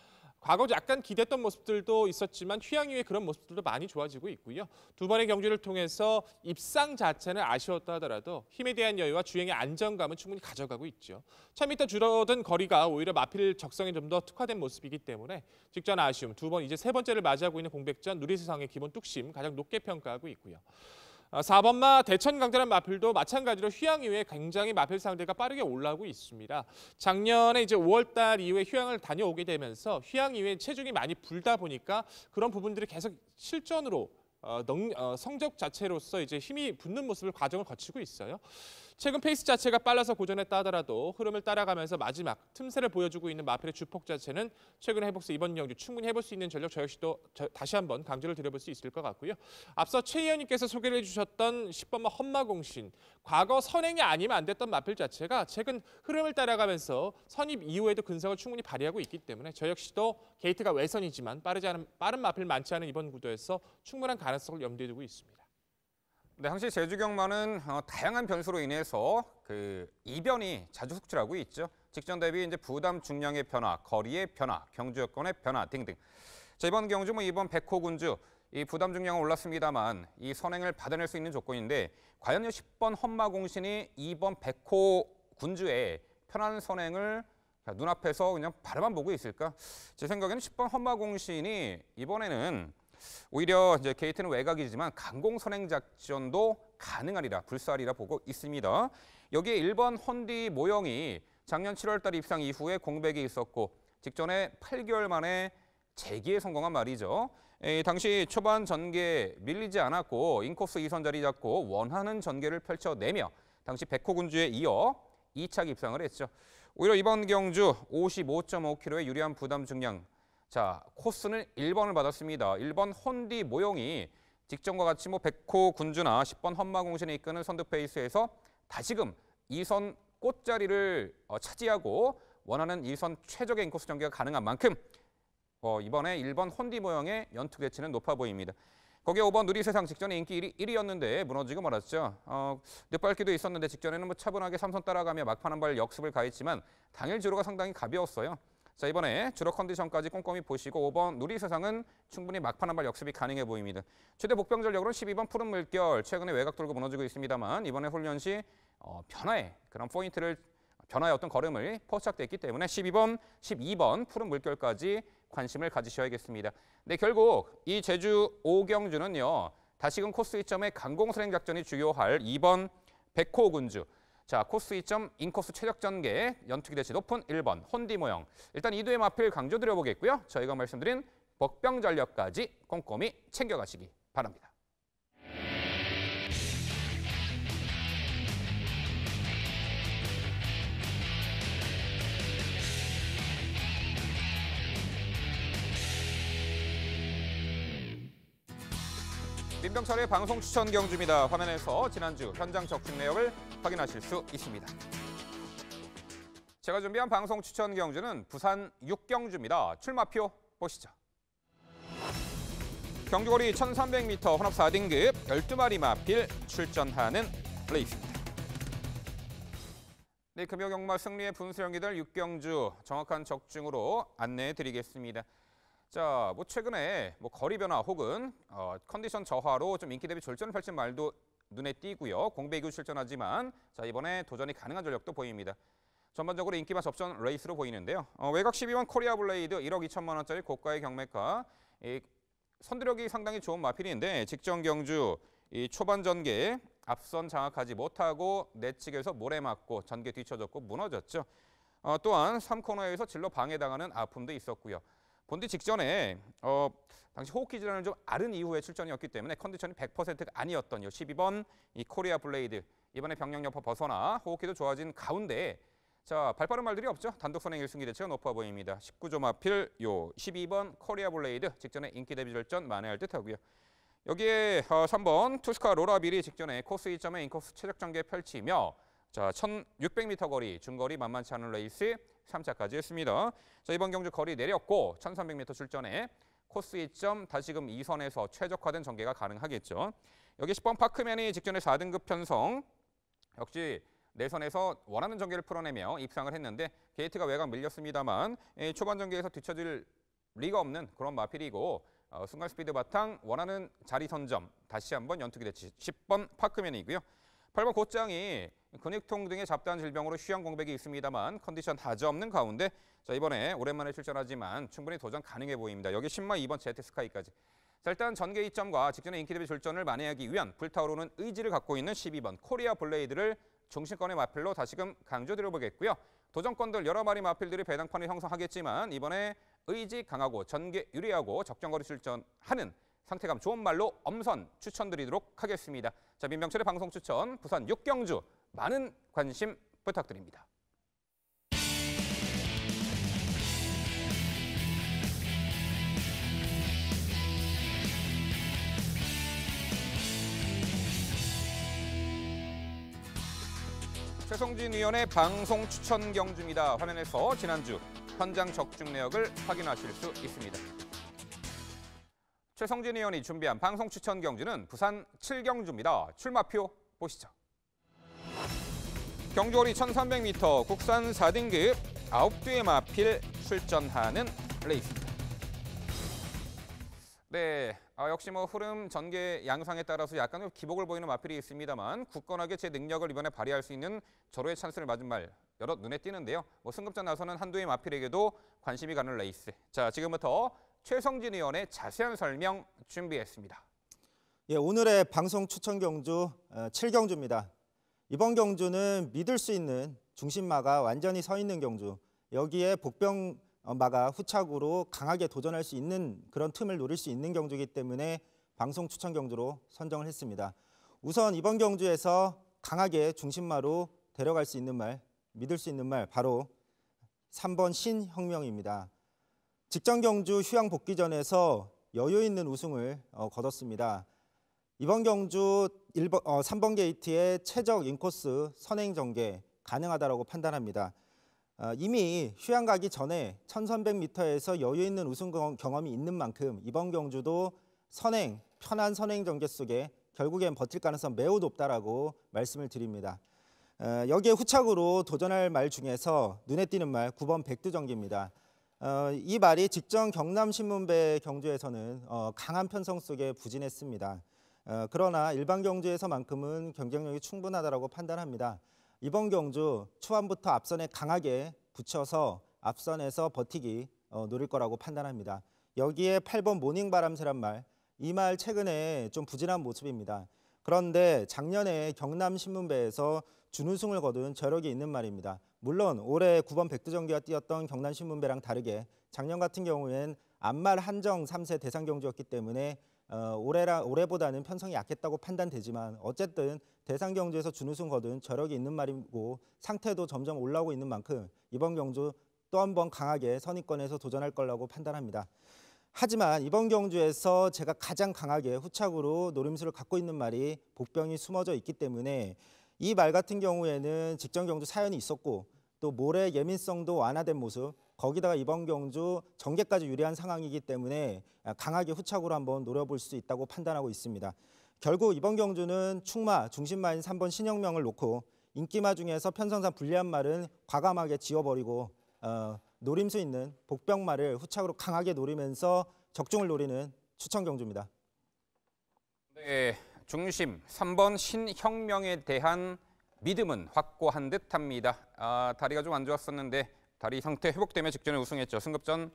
과거 약간 기대했던 모습들도 있었지만 휴양 이후에 그런 모습들도 많이 좋아지고 있고요. 두 번의 경기를 통해서 입상 자체는 아쉬웠다 하더라도 힘에 대한 여유와 주행의 안정감은 충분히 가져가고 있죠. 1000m 줄어든 거리가 오히려 마필 적성에 좀 더 특화된 모습이기 때문에 직전 아쉬움 두 번 이제 세 번째를 맞이하고 있는 공백전 누리세상의 기본 뚝심 가장 높게 평가하고 있고요. 4번마 아, 대천강자란 마필도 마찬가지로 휴양 이후에 굉장히 마필 상대가 빠르게 올라오고 있습니다. 작년에 이제 5월달 이후에 휴양을 다녀오게 되면서 휴양 이후에 체중이 많이 불다 보니까 그런 부분들이 계속 실전으로 어, 능, 어, 성적 자체로서 이제 힘이 붙는 모습을 과정을 거치고 있어요. 최근 페이스 자체가 빨라서 고전했다 하더라도 흐름을 따라가면서 마지막 틈새를 보여주고 있는 마필의 주폭 자체는 최근 해복스 이번 경주 충분히 해볼 수 있는 전력 저 역시도 저, 다시 한번 강조를 드려볼 수 있을 것 같고요. 앞서 최 의원님께서 소개를 해주셨던 10번마 헌마공신 과거 선행이 아니면 안 됐던 마필 자체가 최근 흐름을 따라가면서 선입 이후에도 근성을 충분히 발휘하고 있기 때문에 저 역시도 게이트가 외선이지만 빠르지 않은 빠른 마필 많지 않은 이번 구도에서 충분한 가능성을 염두에 두고 있습니다. 네, 항시 제주경마는 어, 다양한 변수로 인해서 그 이변이 자주 속출하고 있죠. 직전 대비 이제 부담 중량의 변화, 거리의 변화, 경주 여건의 변화 등등. 자, 이번 경주 뭐 이번 백호 군주 이 부담 중량은 올랐습니다만 이 선행을 받아낼 수 있는 조건인데 과연 10번 험마 공신이 이번 백호 군주의 편한 선행을 눈앞에서 그냥 바라만 보고 있을까? 제 생각에는 10번 험마 공신이 이번에는 오히려 이제 게이트는 외곽이지만 강공선행 작전도 가능하리라 불사하리라 보고 있습니다. 여기에 일본 헌디 모형이 작년 7월달 입상 이후에 공백이 있었고 직전에 8개월 만에 재기에 성공한 말이죠. 에, 당시 초반 전개 밀리지 않았고 인코스 2선 자리 잡고 원하는 전개를 펼쳐내며 당시 백호 군주에 이어 2차 입상을 했죠. 오히려 이번 경주 55.5kg의 유리한 부담 증량 자, 코스는 1번을 받았습니다. 1번 헌디 모용이 직전과 같이 뭐 백호 군주나 10번 헌마공신이 이끄는 선두페이스에서 다시금 2선 꽃자리를 어, 차지하고 원하는 2선 최적의 인코스 전개가 가능한 만큼 어, 이번에 1번 헌디 모형의 연투 대치는 높아 보입니다. 거기에 5번 누리세상 직전에 인기 1위, 1위였는데 무너지고 말았죠. 어, 늦밟기도 있었는데 직전에는 뭐 차분하게 삼선 따라가며 막판 한발 역습을 가했지만 당일 주로가 상당히 가벼웠어요. 자 이번에 주로 컨디션까지 꼼꼼히 보시고 5번 누리세상은 충분히 막판 한발 역습이 가능해 보입니다. 최대 복병 전력으로 12번 푸른 물결 최근에 외곽 돌고 무너지고 있습니다만 이번에 훈련 시 어, 변화의 그런 포인트를 변화의 어떤 걸음을 포착됐기 때문에 12번, 12번 푸른 물결까지 관심을 가지셔야겠습니다. 네, 결국 이 제주 오경주는요. 다시금 코스 이점의 강공 선행 작전이 주요할 2번 백호군주 자, 코스 2점 인코스 최적 전개 연투기 대치 높은 1번 혼디 모형. 일단 이두의 마필 강조드려 보겠고요. 저희가 말씀드린 먹병 전력까지 꼼꼼히 챙겨가시기 바랍니다. 김병철의 방송 추천 경주입니다. 화면에서 지난주 현장 적중 내역을 확인하실 수 있습니다. 제가 준비한 방송 추천 경주는 부산 육경주입니다. 출마표 보시죠. 경주거리 1300m 혼합 4등급 12마리 마필 출전하는 레이스입니다. 네, 금요 경마 승리의 분수 연기들 육경주 정확한 적중으로 안내해 드리겠습니다. 자, 뭐 최근에 뭐 거리 변화 혹은 어, 컨디션 저하로 좀 인기 대비 절전을 펼친 말도 눈에 띄고요. 공백이후 출전하지만 자 이번에 도전이 가능한 전력도 보입니다. 전반적으로 인기와 접전 레이스로 보이는데요. 어, 외곽 12번 코리아 블레이드 1억 2천만 원짜리 고가의 경매가 이, 선두력이 상당히 좋은 마필인데 직전 경주 이 초반 전개에 앞선 장악하지 못하고 내측에서 모래 맞고 전개 뒤쳐졌고 무너졌죠. 어, 또한 3코너에서 진로 방해당하는 아픔도 있었고요. 본디 직전에 어, 당시 호흡기 질환을 좀 앓은 이후에 출전이었기 때문에 컨디션이 100%가 아니었던 요 12번 이 코리아 블레이드 이번에 병력 여파 벗어나 호흡기도 좋아진 가운데 자 발빠른 말들이 없죠. 단독 선행 1승기 대체가 높아 보입니다. 1 9조마필요 12번 코리아 블레이드 직전에 인기 데뷔 절전 만회할 듯하고요. 여기에 어, 3번 투스카 로라빌이 직전에 코스 2점에 인코스 최적 전개 펼치며 자, 1600m 거리, 중거리 만만치 않은 레이스 3차까지 했습니다. 자, 이번 경주 거리 내렸고 1300m 출전에 코스 이점 다시금 2선에서 최적화된 전개가 가능하겠죠. 여기 10번 파크맨이 직전에 4등급 편성 역시 내선에서 네 원하는 전개를 풀어내며 입상을 했는데 게이트가 외곽 밀렸습니다만 초반 전개에서 뒤처질 리가 없는 그런 마필이고 어, 순간 스피드 바탕 원하는 자리 선점 다시 한번 연투기 대치 10번 파크맨이고요. 8번 곧장이 근육통 등의 잡다한 질병으로 휴양 공백이 있습니다만 컨디션 다져 없는 가운데 자 이번에 오랜만에 출전하지만 충분히 도전 가능해 보입니다. 여기 10마 2번 제트 스카이까지. 자 일단 전개 이점과 직전에 인기 대비 출전을 만회하기 위한 불타오르는 의지를 갖고 있는 12번 코리아 블레이드를 중심권의 마필로 다시금 강조드려보겠고요. 도전권들 여러 마리 마필들이 배당판을 형성하겠지만 이번에 의지 강하고 전개 유리하고 적정거리 출전하는 상태감 좋은 말로 엄선 추천드리도록 하겠습니다. 자 민병철의 방송 추천 부산 육경주 많은 관심 부탁드립니다. 최성진 의원의 방송 추천 경주입니다. 화면에서 지난주 현장 적중 내역을 확인하실 수 있습니다. 최성진 의원이 준비한 방송 추천 경주는 부산 7경주입니다. 출마표 보시죠. 경주거리 1300m 국산 4등급 9뒤의 마필 출전하는 레이스 네, 아, 역시 뭐 흐름, 전개, 양상에 따라서 약간 기복을 보이는 마필이 있습니다만 굳건하게 제 능력을 이번에 발휘할 수 있는 절호의 찬스를 맞은 말 여러 눈에 띄는데요. 뭐 승급자 나서는 한두의 마필에게도 관심이 가는 레이스. 자, 지금부터 최성진 의원의 자세한 설명 준비했습니다. 예, 오늘의 방송 추천 경주 어, 칠경주입니다 이번 경주는 믿을 수 있는 중심마가 완전히 서 있는 경주. 여기에 복병마가 후착으로 강하게 도전할 수 있는 그런 틈을 노릴 수 있는 경주이기 때문에 방송 추천 경주로 선정을 했습니다. 우선 이번 경주에서 강하게 중심마로 데려갈 수 있는 말, 믿을 수 있는 말 바로 3번 신혁명입니다. 직전 경주 휴양 복귀전에서 여유 있는 우승을 어, 거뒀습니다. 이번 경주 1번, 어, 3번 게이트의 최적 인코스 선행 전개 가능하다고 판단합니다. 어, 이미 휴양 가기 전에 1 1 0 0 m 에서 여유 있는 우승 경험이 있는 만큼 이번 경주도 선행, 편한 선행 전개 속에 결국엔 버틸 가능성 매우 높다라고 말씀을 드립니다. 어, 여기에 후착으로 도전할 말 중에서 눈에 띄는 말 9번 백두전기입니다. 어, 이 말이 직전 경남신문배 경주에서는 어, 강한 편성 속에 부진했습니다. 어, 그러나 일반 경주에서만큼은 경쟁력이 충분하다고 판단합니다. 이번 경주 초반부터 앞선에 강하게 붙여서 앞선에서 버티기 어, 노릴 거라고 판단합니다. 여기에 8번 모닝 바람새란 말, 이 말 최근에 좀 부진한 모습입니다. 그런데 작년에 경남 신문배에서 준우승을 거둔 저력이 있는 말입니다. 물론 올해 9번 백두전기와 뛰었던 경남 신문배랑 다르게 작년 같은 경우엔 안말 한정 3세 대상 경주였기 때문에 어, 올해라 올해보다는 편성이 약했다고 판단되지만 어쨌든 대상 경주에서 준우승 거둔 저력이 있는 말이고 상태도 점점 올라오고 있는 만큼 이번 경주 또한번 강하게 선입권에서 도전할 거라고 판단합니다. 하지만 이번 경주에서 제가 가장 강하게 후착으로 노림수를 갖고 있는 말이 복병이 숨어져 있기 때문에 이 말 같은 경우에는 직전 경주 사연이 있었고 또 모래 예민성도 완화된 모습 거기다가 이번 경주 전개까지 유리한 상황이기 때문에 강하게 후착으로 한번 노려볼 수 있다고 판단하고 있습니다. 결국 이번 경주는 충마 중심마인 3번 신영명을 놓고 인기마 중에서 편성상 불리한 말은 과감하게 지워버리고 어, 노림수 있는 복병말을 후착으로 강하게 노리면서 적중을 노리는 추천 경주입니다. 네, 중심 3번 신혁명에 대한 믿음은 확고한 듯합니다. 아, 다리가 좀 안 좋았었는데 다리 상태 회복되며 직전에 우승했죠. 승급전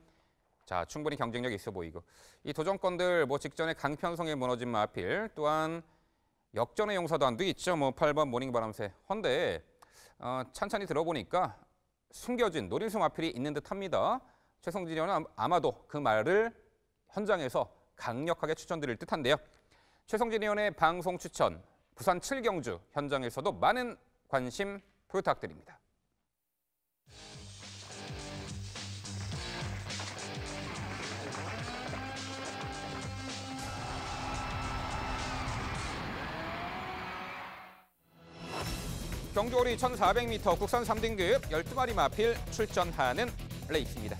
자 충분히 경쟁력이 있어 보이고 이 도전권들 뭐 직전에 강편성에 무너진 마필 또한 역전의 용사단도 도 있죠. 뭐 8번 모닝 바람새 헌데 어, 찬찬히 들어보니까 숨겨진 노린수 마필이 있는 듯합니다. 최성진 의원은 아마도 그 말을 현장에서 강력하게 추천드릴 듯한데요. 최성진 의원의 방송 추천 부산 칠경주 현장에서도 많은 관심 부탁드립니다. 경주오리 1400m 국산 3등급 12마리 마필 출전하는 레이스입니다.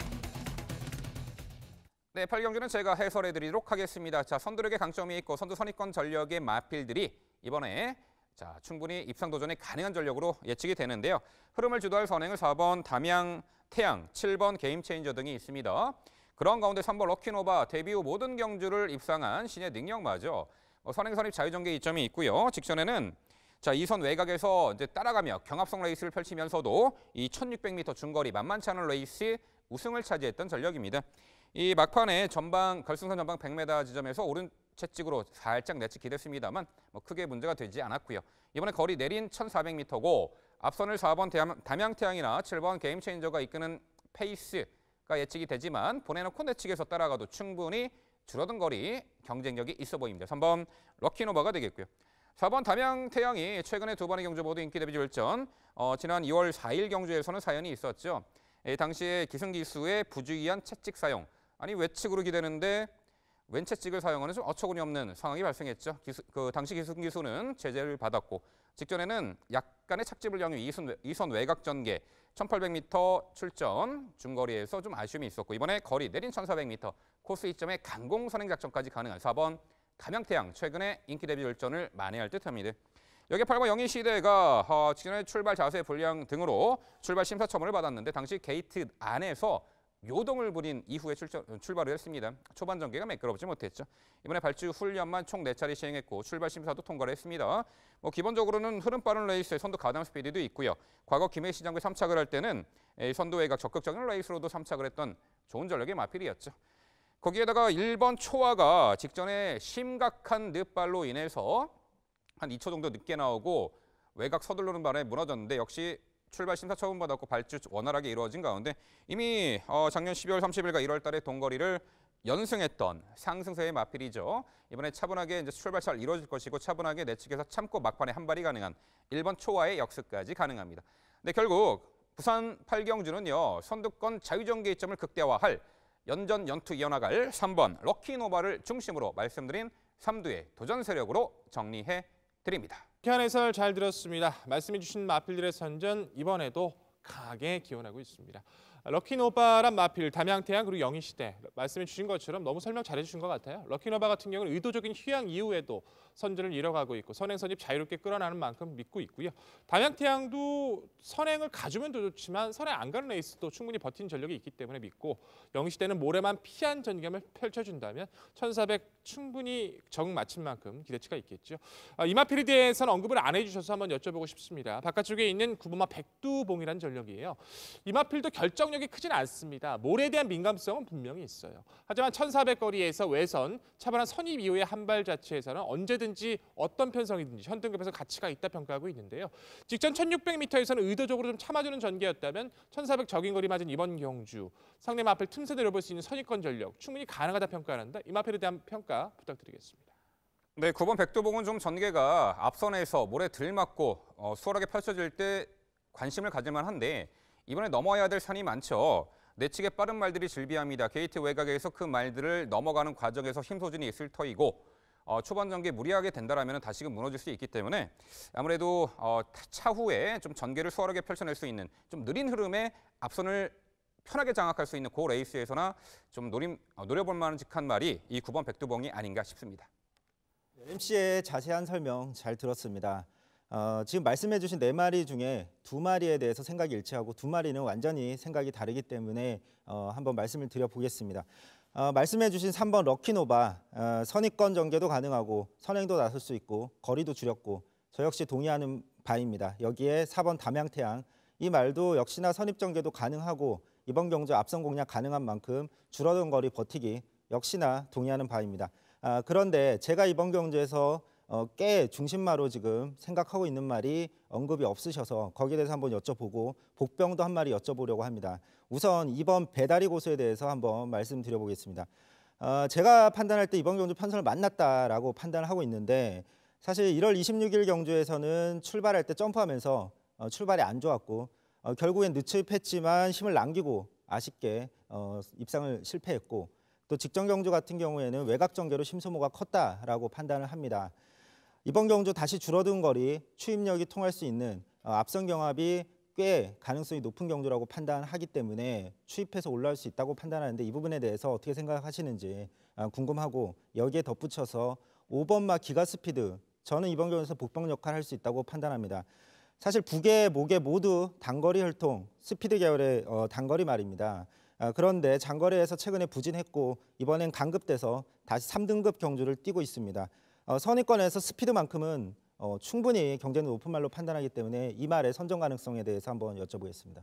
네, 8경주는 제가 해설해드리도록 하겠습니다. 자, 선두력의 강점이 있고 선두 선입권 전력의 마필들이 이번에 자, 충분히 입상 도전이 가능한 전력으로 예측이 되는데요. 흐름을 주도할 선행은 4번 담양, 태양, 7번 게임체인저 등이 있습니다. 그런 가운데 3번 럭키노바 데뷔 후 모든 경주를 입상한 신의 능력마저 뭐 선행 선입 자유전개 이점이 있고요. 직전에는 자, 이선 외곽에서 이제 따라가며 경합성 레이스를 펼치면서도 이 1600m 중거리 만만치 않은 레이스 우승을 차지했던 전력입니다. 이 막판에 전방 결승선 전방 100m 지점에서 오른 채찍으로 살짝 내치기 됐습니다만 뭐 크게 문제가 되지 않았고요. 이번에 거리 내린 1400m고 앞선을 4번 담양태양이나 7번 게임체인저가 이끄는 페이스가 예측이 되지만 보내놓고 내측에서 따라가도 충분히 줄어든 거리 경쟁력이 있어 보입니다. 3번 럭키노바가 되겠고요. 4번 담양 태양이 최근에 두 번의 경주 모두 인기 대비 절전. 어, 지난 2월 4일 경주에서는 사연이 있었죠. 에, 당시에 기승기수의 부주의한 채찍 사용. 아니 외측으로 기대는데 왼 채찍을 사용하는 좀 어처구니 없는 상황이 발생했죠. 기수, 그 당시 기승기수는 제재를 받았고 직전에는 약간의 착지불량유 이선 외곽 전개 1800m 출전 중거리에서 좀 아쉬움이 있었고 이번에 거리 내린 1400m 코스 이점에 강공 선행 작전까지 가능한 4번 감양태양 최근에 인기 데뷔 열전을 만회할 듯합니다. 여기 8과 영인 시대가 어, 지난해 출발 자세 불량 등으로 출발 심사처분을 받았는데 당시 게이트 안에서 요동을 부린 이후에 출전, 출발을 했습니다. 초반 전개가 매끄럽지 못했죠. 이번에 발주 훈련만 총 네차례 시행했고 출발 심사도 통과를 했습니다. 뭐 기본적으로는 흐름 빠른 레이스에 선두 가담 스피드도 있고요. 과거 김해시 장과 3착을 할 때는 선두 외곽 적극적인 레이스로도 3착을 했던 좋은 전력의 마필이었죠. 거기에다가 1번 초화가 직전에 심각한 늦발로 인해서 한 2초 정도 늦게 나오고 외곽 서둘르는 바람에 무너졌는데 역시 출발 심사 처분 받았고 발주 원활하게 이루어진 가운데 이미 어, 작년 12월 30일과 1월 달에 동거리를 연승했던 상승세의 마필이죠. 이번에 차분하게 이제 출발 잘 이루어질 것이고 차분하게 내측에서 참고 막판에 한 발이 가능한 1번 초화의 역습까지 가능합니다. 근데 결국 부산 팔경주는요. 선두권 자유정 개이점을 극대화할 연전 연투 이어나갈 3번 럭키노바를 중심으로 말씀드린 3두의 도전 세력으로 정리해 드립니다. 귀한 해설 잘 들었습니다. 말씀해 주신 마필들의 선전 이번에도 강하게 기원하고 있습니다. 럭키노바란 마필, 담양태양 그리고 영희시대 말씀해 주신 것처럼 너무 설명 잘해 주신 것 같아요. 럭키노바 같은 경우는 의도적인 휴양 이후에도 선전을 이뤄가고 있고 선행선입 자유롭게 끌어나는 만큼 믿고 있고요. 방향태양도 선행을 가주면 더 좋지만 선행 안 가는 레이스도 충분히 버틴 전력이 있기 때문에 믿고 영시대는 모레만 피한 전개을 펼쳐준다면 1400 충분히 적응 맞춘 만큼 기대치가 있겠죠. 아, 이마필에 대해서는 언급을 안 해주셔서 한번 여쭤보고 싶습니다. 바깥쪽에 있는 구부마 백두봉이라는 전력이에요. 이마필도 결정력이 크진 않습니다. 모래에 대한 민감성은 분명히 있어요. 하지만 1400 거리에서 외선 차분한 선입 이후의 한발 자체에서는 언제든 편성이든지 어떤 편성이든지 현등급에서 가치가 있다 평가하고 있는데요. 직전 1600m에서는 의도적으로 좀 참아주는 전개였다면 1400 적인거리 맞은 이번 경주 상대 마필 틈새 내려볼 수 있는 선입권 전력 충분히 가능하다 평가한다. 이 마필에 대한 평가 부탁드리겠습니다. 네, 9번 백두봉은 좀 전개가 앞선에서 모래 들맞고 어, 수월하게 펼쳐질 때 관심을 가질만 한데 이번에 넘어야 될 산이 많죠. 내측의 빠른 말들이 즐비합니다. 게이트 외곽에서 그 말들을 넘어가는 과정에서 힘 소진이 있을 터이고 어, 초반 전개 무리하게 된다라면 다시금 무너질 수 있기 때문에 아무래도 어, 차후에 좀 전개를 수월하게 펼쳐낼 수 있는 좀 느린 흐름에 앞선을 편하게 장악할 수 있는 고 레이스에서나 좀 노림, 어, 노려볼 만한 직한 말이 이 9번 백두봉이 아닌가 싶습니다. 네, MC의 자세한 설명 잘 들었습니다. 어, 지금 말씀해 주신 네 마리 중에 두 마리에 대해서 생각이 일치하고 두 마리는 완전히 생각이 다르기 때문에 어, 한번 말씀을 드려보겠습니다. 어, 말씀해 주신 3번 럭키노바 어, 선입권 전개도 가능하고 선행도 나설 수 있고 거리도 줄였고 저 역시 동의하는 바입니다. 여기에 4번 담양태양 이 말도 역시나 선입 전개도 가능하고 이번 경주 앞선 공략 가능한 만큼 줄어든 거리 버티기 역시나 동의하는 바입니다. 아, 그런데 제가 이번 경주에서 어, 깨 중심마로 지금 생각하고 있는 말이 언급이 없으셔서 거기에 대해서 한번 여쭤보고 복병도 한 마리 여쭤보려고 합니다. 우선 이번 배달이 고소에 대해서 한번 말씀드려보겠습니다. 어, 제가 판단할 때 이번 경주 편성을 만났다라고 판단을 하고 있는데 사실 1월 26일 경주에서는 출발할 때 점프하면서 어, 출발이 안 좋았고 어, 결국엔 늦출했지만 힘을 남기고 아쉽게 어, 입상을 실패했고 또 직전 경주 같은 경우에는 외곽 전개로 심소모가 컸다라고 판단을 합니다. 이번 경주 다시 줄어든 거리 추입력이 통할 수 있는 어, 앞선 경합이 꽤 가능성이 높은 경주라고 판단하기 때문에 추입해서 올라올 수 있다고 판단하는데 이 부분에 대해서 어떻게 생각하시는지 어, 궁금하고 여기에 덧붙여서 5번마 기가스피드 저는 이번 경주에서 복병 역할을 할 수 있다고 판단합니다. 사실 북에 목에 모두 단거리 혈통 스피드 계열의 어, 단거리 말입니다. 아, 그런데 장거리에서 최근에 부진했고 이번엔 강급돼서 다시 3등급 경주를 뛰고 있습니다. 어, 선입권에서 스피드만큼은 어, 충분히 경쟁률 높은 말로 판단하기 때문에 이 말의 선정 가능성에 대해서 한번 여쭤보겠습니다.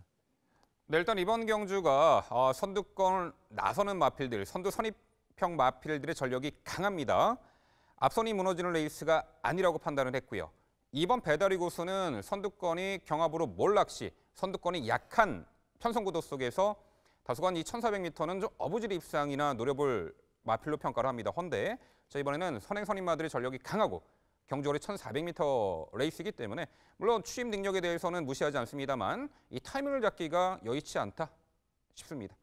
네, 일단 이번 경주가 어, 선두권 나서는 마필들, 선두 선입형 마필들의 전력이 강합니다. 앞선이 무너지는 레이스가 아니라고 판단을 했고요. 이번 배달이 고수는 선두권이 경합으로 몰락시 선두권이 약한 편성구도 속에서 다소간 이 1400m는 좀 어부질 입상이나 노려볼 마필로 평가를 합니다. 헌데 자 이번에는 선행선 인마들의 전력이 강하고 경주거리 1,400m 레이스이기 때문에 물론 취임 능력에 대해서는 무시하지 않습니다만 이 타이밍을 잡기가 여의치 않다 싶습니다.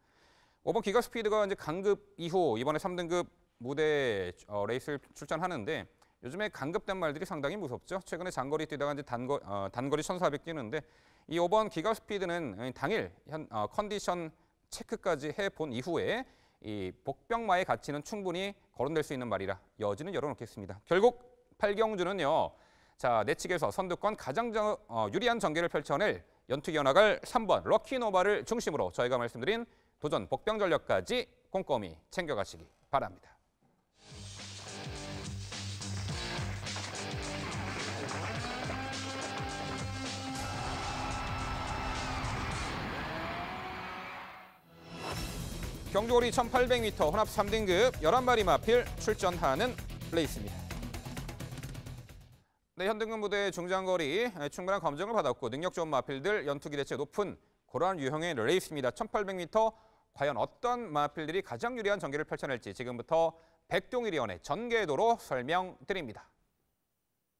5번 기가 스피드가 이제 강급 이후 이번에 3등급 무대 어, 레이스를 출전하는데 요즘에 강급된 말들이 상당히 무섭죠. 최근에 장거리 뛰다가 이제 단거, 어, 단거리 1,400 뛰는데 이 5번 기가 스피드는 당일 현, 어, 컨디션 체크까지 해 본 이후에 이 복병마의 가치는 충분히 거론될 수 있는 말이라 여지는 열어놓겠습니다. 결국 팔경주는요. 자, 내 측에서 선두권 가장 정, 어, 유리한 전개를 펼쳐낼 연투 연합을 3번 럭키노바를 중심으로 저희가 말씀드린 도전 복병 전력까지 꼼꼼히 챙겨가시기 바랍니다. 경주거리 1800m 혼합 3등급 11마리 마필 출전하는 레이스입니다. 네, 현등급 무대의 중장거리 충분한 검증을 받았고 능력 좋은 마필들 연투기 대체 높은 그러 유형의 레이스입니다. 1800m 과연 어떤 마필들이 가장 유리한 전개를 펼쳐낼지 지금부터 백동일위원회 전개도로 설명드립니다.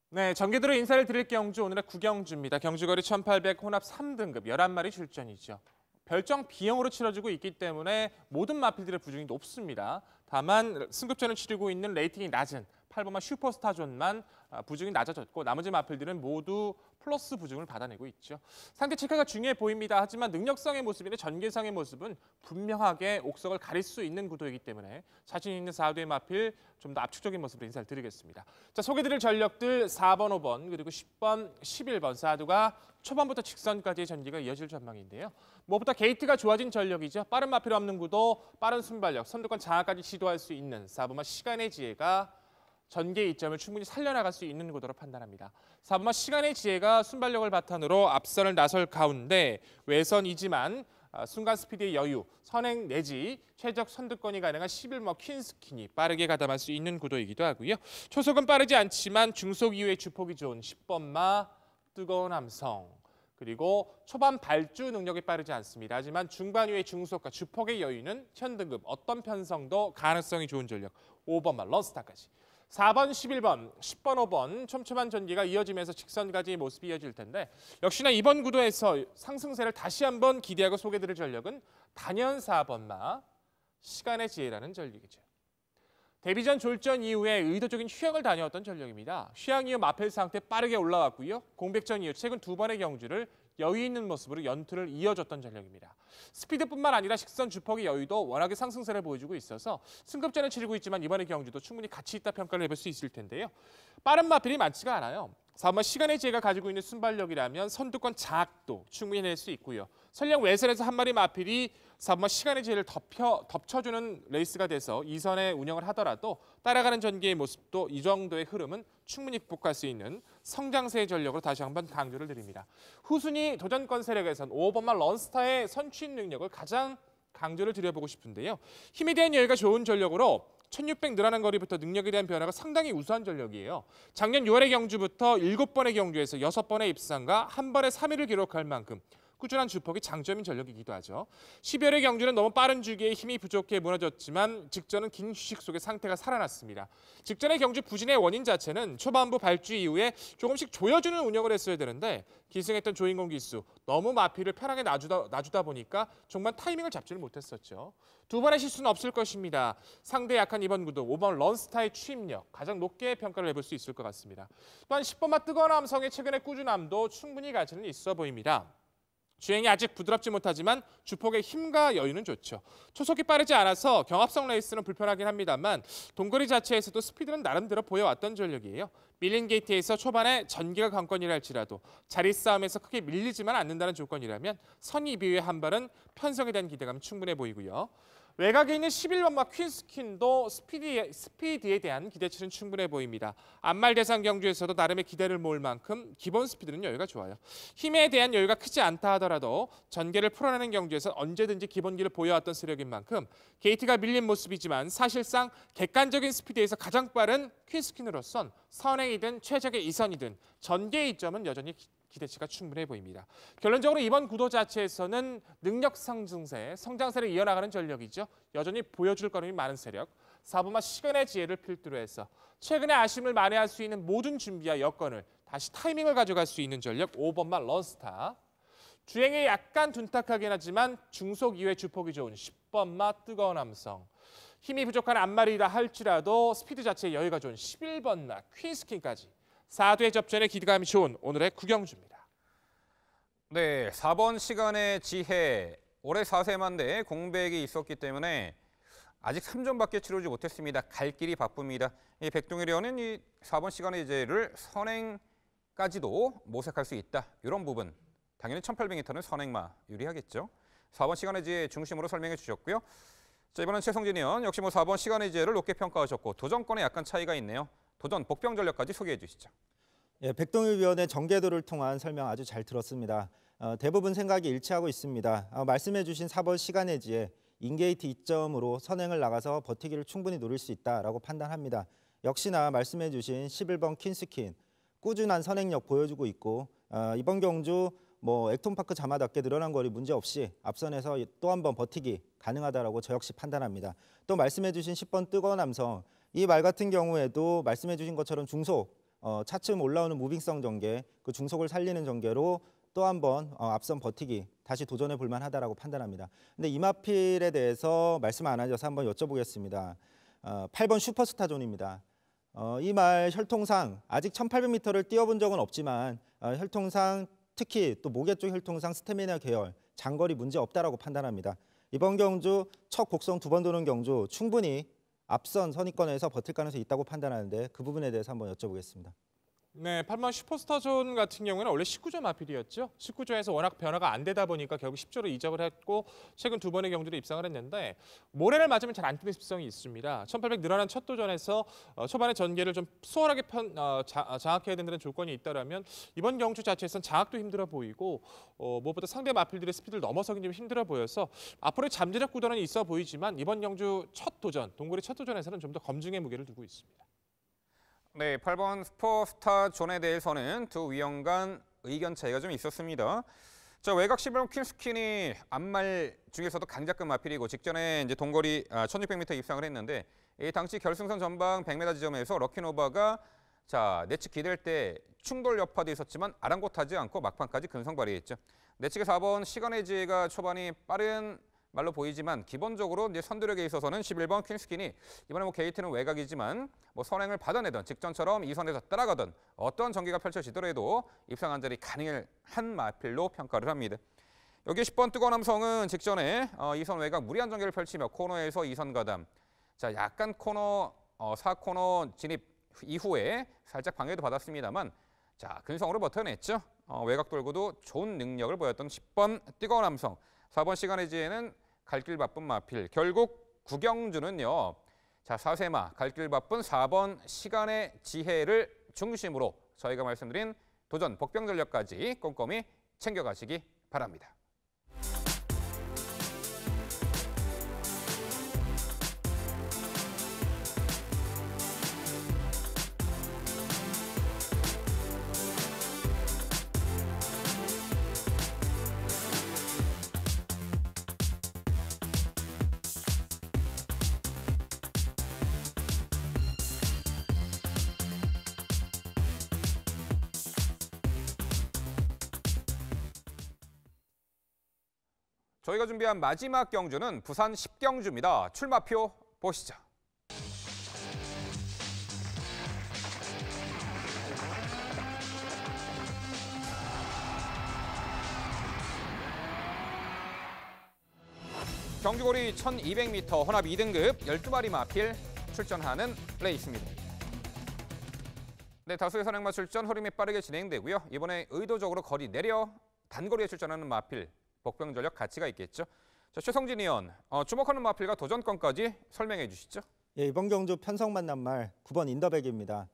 네, 전개도로 인사를 드릴 경주 오늘의 구경주입니다. 경주거리 1800 혼합 3등급 11마리 출전이죠. 별정 비용으로 치러지고 있기 때문에 모든 마필들의 부중이 높습니다. 다만 승급전을 치르고 있는 레이팅이 낮은 8번만 슈퍼스타존만 아, 부증이 낮아졌고 나머지 마플들은 모두 플러스 부증을 받아내고 있죠. 상대 체크가 중요해 보입니다. 하지만 능력성의 모습이나 전개성의 모습은 분명하게 옥석을 가릴 수 있는 구도이기 때문에 자신 있는 4두의 마필 좀 더 압축적인 모습으로 인사를 드리겠습니다. 자 소개드릴 전력들 4번, 5번 그리고 10번, 11번 4두가 초반부터 직선까지의 전기가 이어질 전망인데요. 무엇보다 게이트가 좋아진 전력이죠. 빠른 마필 없는 구도, 빠른 순발력, 선두권 장악까지 시도할 수 있는 4번만 시간의 지혜가 전개 이점을 충분히 살려나갈 수 있는 구도로 판단합니다. 3번 시간의 지혜가 순발력을 바탕으로 앞선을 나설 가운데 외선이지만 아, 순간 스피드의 여유, 선행 내지 최적 선두권이 가능한 11머 퀸스킨이 빠르게 가담할 수 있는 구도이기도 하고요. 초속은 빠르지 않지만 중속 이후의 주폭이 좋은 10번마 뜨거운 함성. 그리고 초반 발주 능력이 빠르지 않습니다. 하지만 중반 이후의 중속과 주폭의 여유는 현등급 어떤 편성도 가능성이 좋은 전력 5번마 런스타까지 4번, 11번, 10번, 5번 촘촘한 전기가 이어지면서 직선까지 모습이 이어질 텐데 역시나 이번 구도에서 상승세를 다시 한번 기대하고 소개드릴 전략은 단연 4번마 시간의 지혜라는 전략이죠. 데뷔전 졸전 이후에 의도적인 휴양을 다녀왔던 전력입니다. 휴양 이후 마펠 상태 빠르게 올라왔고요. 공백전 이후 최근 두 번의 경주를 여유 있는 모습으로 연투를 이어줬던 전력입니다. 스피드뿐만 아니라 식선 주폭의 여유도 워낙에 상승세를 보여주고 있어서 승급전을 치르고 있지만 이번의 경주도 충분히 가치 있다 평가를 해볼 수 있을 텐데요. 빠른 마필이 많지가 않아요. 다만 시간의 지가 가지고 있는 순발력이라면 선두권 작도 충분히 낼 수 있고요. 설령 외선에서 한 마리 마필이 자, 번 시간의 제를 덮여, 덮쳐주는 레이스가 돼서 이선의 운영을 하더라도 따라가는 전기의 모습도 이 정도의 흐름은 충분히 극복할 수 있는 성장세의 전력으로 다시 한번 강조를 드립니다. 후순위 도전권 세력에선 5번만 런스타의 선취인 능력을 가장 강조를 드려보고 싶은데요. 힘에 대한 여유가 좋은 전력으로 1600 늘어난 거리부터 능력에 대한 변화가 상당히 우수한 전력이에요. 작년 6월의 경주부터 7번의 경주에서 6번의 입상과 한번의 3위를 기록할 만큼 꾸준한 주폭이 장점인 전력이기도 하죠. 12월의 경주는 너무 빠른 주기에 힘이 부족해 무너졌지만 직전은 긴 휴식 속에 상태가 살아났습니다. 직전의 경주 부진의 원인 자체는 초반부 발주 이후에 조금씩 조여주는 운영을 했어야 되는데 기승했던 조인공 기수 너무 마피를 편하게 놔주다, 놔주다 보니까 정말 타이밍을 잡지를 못했었죠. 두 번의 실수는 없을 것입니다. 상대 약한 이번 구도 5번 런스타의 취임력 가장 높게 평가를 해볼 수 있을 것 같습니다. 또한 10번만 뜨거운 암성의 최근의 꾸준함도 충분히 가지는 있어 보입니다. 주행이 아직 부드럽지 못하지만 주폭의 힘과 여유는 좋죠. 초속이 빠르지 않아서 경합성 레이스는 불편하긴 합니다만 동거리 자체에서도 스피드는 나름대로 보여왔던 전력이에요. 밀린 게이트에서 초반에 전기가 관건이라 할지라도 자리 싸움에서 크게 밀리지만 않는다는 조건이라면 선이 비의 한 발은 편성에 대한 기대감 충분해 보이고요. 외곽에 있는 11번마 퀸스킨도 스피디에, 스피디에 대한 기대치는 충분해 보입니다. 안말 대상 경주에서도 나름의 기대를 모을 만큼 기본 스피드는 여유가 좋아요. 힘에 대한 여유가 크지 않다 하더라도 전개를 풀어내는 경주에서 언제든지 기본기를 보여왔던 세력인 만큼 게이트가 밀린 모습이지만 사실상 객관적인 스피드에서 가장 빠른 퀸스킨으로선 선행이든 최적의 이선이든 전개의 이점은 여전히 기대치가 충분해 보입니다. 결론적으로 이번 구도 자체에서는 능력 상승세, 성장세를 이어나가는 전력이죠. 여전히 보여줄 거름이 많은 세력, 사부마 시간의 지혜를 필두로 해서 최근의 아쉬움을 만회할 수 있는 모든 준비와 여건을 다시 타이밍을 가져갈 수 있는 전력 5번만 런스타. 주행이 약간 둔탁하긴 하지만 중속 이외 주폭이 좋은 10번마 뜨거운 함성. 힘이 부족한 안마리라 할지라도 스피드 자체에 여유가 좋은 11번마 퀸스킨까지 사두의 접전에 기대감이 좋은 오늘의 구경주입니다. 네, 4번 시간의 지혜. 올해 4세만대 공백이 있었기 때문에 아직 3점밖에 치르지 못했습니다. 갈 길이 바쁩니다. 이 백동일이어는 이 4번 시간의 지혜를 선행까지도 모색할 수 있다. 이런 부분. 당연히 1800m는 선행마 유리하겠죠. 4번 시간의 지혜 중심으로 설명해 주셨고요. 자, 이번엔 최성진 의원 역시 뭐 4번 시간의 지혜를 높게 평가하셨고 도전권에 약간 차이가 있네요. 도전 복병 전략까지 소개해 주시죠. 예, 백동일 위원의 정계도를 통한 설명 아주 잘 들었습니다. 어, 대부분 생각이 일치하고 있습니다. 어, 말씀해 주신 4번 시간 해지에 인게이트 이점으로 선행을 나가서 버티기를 충분히 노릴 수 있다라고 판단합니다. 역시나 말씀해 주신 11번 킨스킨 꾸준한 선행력 보여주고 있고 어, 이번 경주 뭐 액톤파크 자마답게 늘어난 거리 문제없이 앞선에서 또 한 번 버티기 가능하다라고 저 역시 판단합니다. 또 말씀해 주신 10번 뜨거운 함성 이말 같은 경우에도 말씀해 주신 것처럼 중속, 어, 차츰 올라오는 무빙성 전개, 그 중속을 살리는 전개로 또 한번 어, 앞선 버티기 다시 도전해 볼 만하다라고 판단합니다. 근데 이마필에 대해서 말씀 안 하셔서 한번 여쭤보겠습니다. 어, 8번 슈퍼스타 존입니다. 어, 이말 혈통상 아직 1800m를 뛰어본 적은 없지만 어, 혈통상 특히 또 목에 쪽 혈통상 스태미나 계열 장거리 문제 없다라고 판단합니다. 이번 경주 첫 곡성 두 번 도는 경주 충분히 앞선 선입권에서 버틸 가능성이 있다고 판단하는데 그 부분에 대해서 한번 여쭤보겠습니다. 네, 8번 슈퍼스타존 같은 경우는 원래 19조 마필이었죠. 19조에서 워낙 변화가 안 되다 보니까 결국 10조로 이적을 했고 최근 두 번의 경주로 입상을 했는데 모래를 맞으면 잘 안 뜨는 습성이 있습니다. 1800 늘어난 첫 도전에서 어, 초반에 전개를 좀 수월하게 편, 어, 자, 아, 장악해야 된다는 조건이 있다면 이번 경주 자체에선 장악도 힘들어 보이고 어, 무엇보다 상대 마필들의 스피드를 넘어서긴 좀 힘들어 보여서 앞으로의 잠재적 구도는 있어 보이지만 이번 경주 첫 도전, 동굴의 첫 도전에서는 좀 더 검증의 무게를 두고 있습니다. 네, 8번 스포스타 존에 대해서는 두 위원간 의견 차이가 좀 있었습니다. 자, 외곽 11번 퀸스킨이 안말 중에서도 강자급 마필이고 직전에 이제 동거리 아, 1600m 입상을 했는데 이 당시 결승선 전방 100m 지점에서 럭키노바가 자, 내측 기댈 때 충돌 여파도 있었지만 아랑곳하지 않고 막판까지 근성 발휘했죠. 내측의 4번 시간의 지혜가 초반이 빠른 말로 보이지만 기본적으로 이제 선두력에 있어서는 11번 퀸스킨이 이번에 뭐 게이트는 외곽이지만 뭐 선행을 받아내던 직전처럼 이 선에서 따라가던 어떤 전기가 펼쳐지더라도 입상 안절이 가능한 마필로 평가를 합니다. 여기 10번 뜨거운 함성은 직전에 어, 이선 외곽 무리한 전기를 펼치며 코너에서 이선 가담. 자, 약간 코너 어, 4코너 진입 이후에 살짝 방해도 받았습니다만 자, 근성으로 버텨냈죠. 어, 외곽 돌고도 좋은 능력을 보였던 10번 뜨거운 함성. 4번 시간의지혜는 갈길 바쁜 마필. 결국 구경주는요. 자, 사세마 갈길 바쁜 4번 시간의 지혜를 중심으로 저희가 말씀드린 도전 복병 전략까지 꼼꼼히 챙겨가시기 바랍니다. 저희가 준비한 마지막 경주는 부산 10경주입니다. 출마표 보시죠. 경주거리 1200m 혼합 2등급 12마리 마필 출전하는 레이스입니다. 네, 다수의 선행마 출전 흐름이 빠르게 진행되고요. 이번에 의도적으로 거리 내려 단거리에 출전하는 마필 복병 전략 가치가 있겠죠. 자, 최성진 의원, 어, 주목하는 마필과 도전권까지 설명해 주시죠. 예, 이번 경주 편성 만난 말 9번 인더백입니다.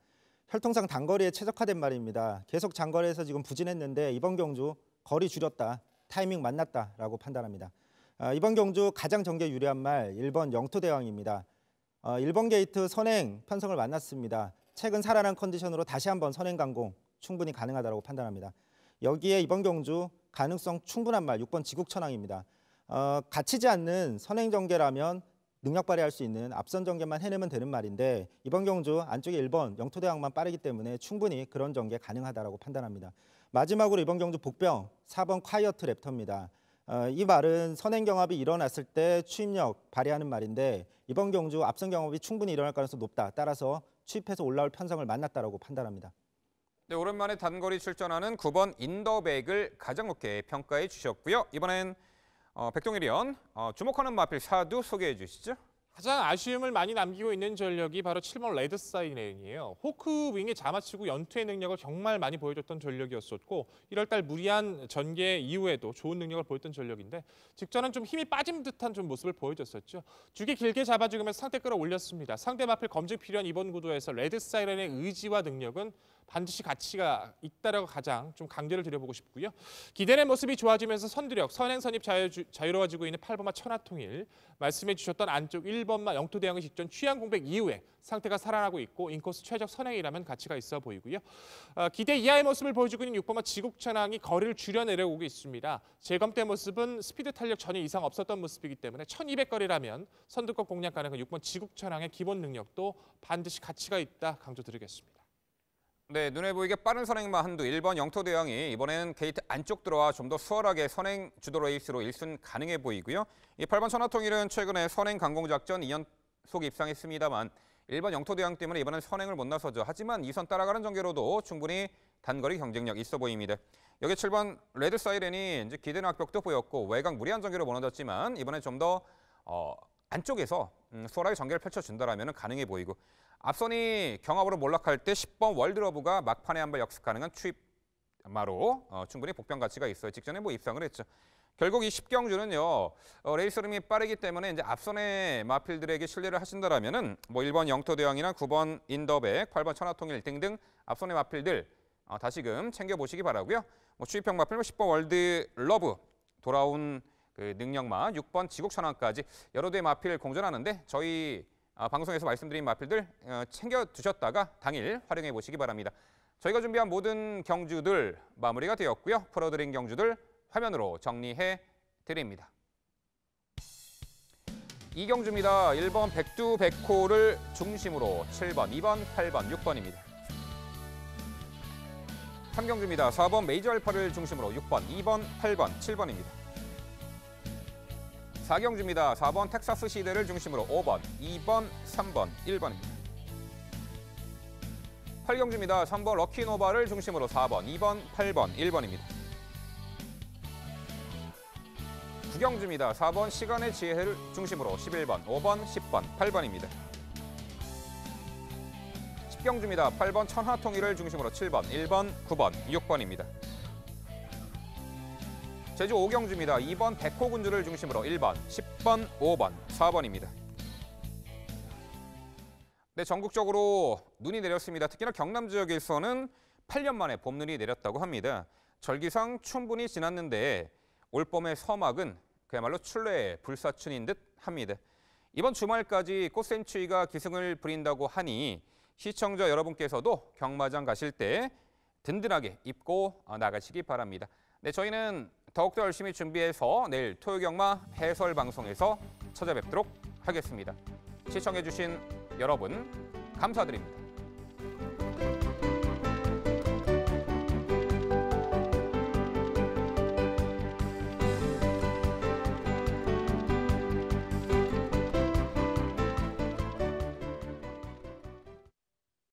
혈통상 단거리에 최적화된 말입니다. 계속 장거리에서 지금 부진했는데 이번 경주 거리 줄였다, 타이밍 만났다라고 판단합니다. 아, 이번 경주 가장 전개 유리한 말 1번 영토대왕입니다. 어, 1번 게이트 선행 편성을 만났습니다. 최근 살아난 컨디션으로 다시 한번 선행 강공 충분히 가능하다고 판단합니다. 여기에 이번 경주 가능성 충분한 말 6번 지국천왕입니다. 어, 갇히지 않는 선행전개라면 능력 발휘할 수 있는 앞선 전개만 해내면 되는 말인데 이번 경주 안쪽에 1번 영토대왕만 빠르기 때문에 충분히 그런 전개 가능하다라고 판단합니다. 마지막으로 이번 경주 복병 4번 콰이어트 랩터입니다. 어, 이 말은 선행 경합이 일어났을 때 추입력 발휘하는 말인데 이번 경주 앞선 경합이 충분히 일어날 가능성이 높다. 따라서 추입해서 올라올 편성을 만났다라고 판단합니다. 네, 오랜만에 단거리 출전하는 9번 인더백을 가장 높게 평가해 주셨고요. 이번엔 어, 백동일 의원 어, 주목하는 마필 사두 소개해 주시죠. 가장 아쉬움을 많이 남기고 있는 전력이 바로 7번 레드사이이에요 호크 윙의 자마치고 연투의 능력을 정말 많이 보여줬던 전력이었었고 1월달 무리한 전개 이후에도 좋은 능력을 보였던 전력인데 직전은 좀 힘이 빠진 듯한 좀 모습을 보여줬었죠. 주기 길게 잡아주면서 상대 끌어올렸습니다. 상대 마필 검증 필요한 이번 구도에서 레드사이의 의지와 능력은 반드시 가치가 있다라고 가장 좀 강조를 드려보고 싶고요. 기대는 모습이 좋아지면서 선두력, 선행 선입 자유, 자유로워지고 있는 8번마 천하통일 말씀해 주셨던 안쪽 1번마 영토 대항의 직전 취향 공백 이후에 상태가 살아나고 있고 인코스 최적 선행이라면 가치가 있어 보이고요. 어, 기대 이하의 모습을 보여주고 있는 6번마 지국천왕이 거리를 줄여 내려오고 있습니다. 재검때 모습은 스피드 탄력 전혀 이상 없었던 모습이기 때문에 1200거리라면 선두권 공략 가능한 6번 지국천왕의 기본 능력도 반드시 가치가 있다 강조드리겠습니다. 네, 눈에 보이게 빠른 선행만 한두 1번 영토 대왕이 이번에는 게이트 안쪽 들어와 좀 더 수월하게 선행 주도 레이스로 1순 가능해 보이고요. 이 8번 천하통일은 최근에 선행 강공 작전 2년속 입상했습니다만 1번 영토 대왕 때문에 이번엔 선행을 못 나서죠. 하지만 2선 따라가는 전개로도 충분히 단거리 경쟁력 있어 보입니다. 여기 7번 레드 사이렌이 이제 기대는 합격도 보였고 외곽 무리한 전개로 무너졌지만 이번에 좀더 어, 안쪽에서 음, 수월하게 전개를 펼쳐준다라면 가능해 보이고 앞선이 경합으로 몰락할 때 10번 월드러브가 막판에 한 번 역습 가능한 추입마로 어, 충분히 복병 가치가 있어요. 직전에 뭐 입상을 했죠. 결국 이 10경주는요. 어, 레이스 흐름이 빠르기 때문에 이제 앞선의 마필들에게 신뢰를 하신다라면은 뭐 1번 영토대왕이나 9번 인더백, 8번 천하통일 등등 앞선의 마필들 어, 다시금 챙겨 보시기 바라고요. 뭐 추입형 마필 10번 뭐 월드 러브 돌아온 그능력마 6번 지국 천왕까지 여러 대의 마필 공존하는데 저희 아, 방송에서 말씀드린 마필들 어, 챙겨두셨다가 당일 활용해 보시기 바랍니다. 저희가 준비한 모든 경주들 마무리가 되었고요. 풀어드린 경주들 화면으로 정리해 드립니다. 이경주입니다. 1번 백두백호를 중심으로 7번, 2번, 8번, 6번입니다. 3경주입니다. 4번 메이저 알파를 중심으로 6번, 2번, 8번, 7번입니다. 4경주입니다. 4번 텍사스 시대를 중심으로 5번, 2번, 3번, 1번입니다. 8경주입니다. 3번 럭키노바를 중심으로 4번, 2번, 8번, 1번입니다. 9경주입니다. 4번 시간의 지혜를 중심으로 11번, 5번, 10번, 8번입니다. 10경주입니다. 8번 천하통일을 중심으로 7번, 1번, 9번, 6번입니다. 제주 오경주입니다. 2번 백호 군주를 중심으로 1번, 10번, 5번, 4번입니다. 네, 전국적으로 눈이 내렸습니다. 특히나 경남 지역 일선은 8년 만에 봄눈이 내렸다고 합니다. 절기상 충분히 지났는데 올봄의 서막은 그야말로 출래의 불사춘인 듯 합니다. 이번 주말까지 꽃샘추위가 기승을 부린다고 하니 시청자 여러분께서도 경마장 가실 때 든든하게 입고 나가시기 바랍니다. 네, 저희는 더욱더 열심히 준비해서 내일 토요경마 해설 방송에서 찾아뵙도록 하겠습니다. 시청해주신 여러분 감사드립니다.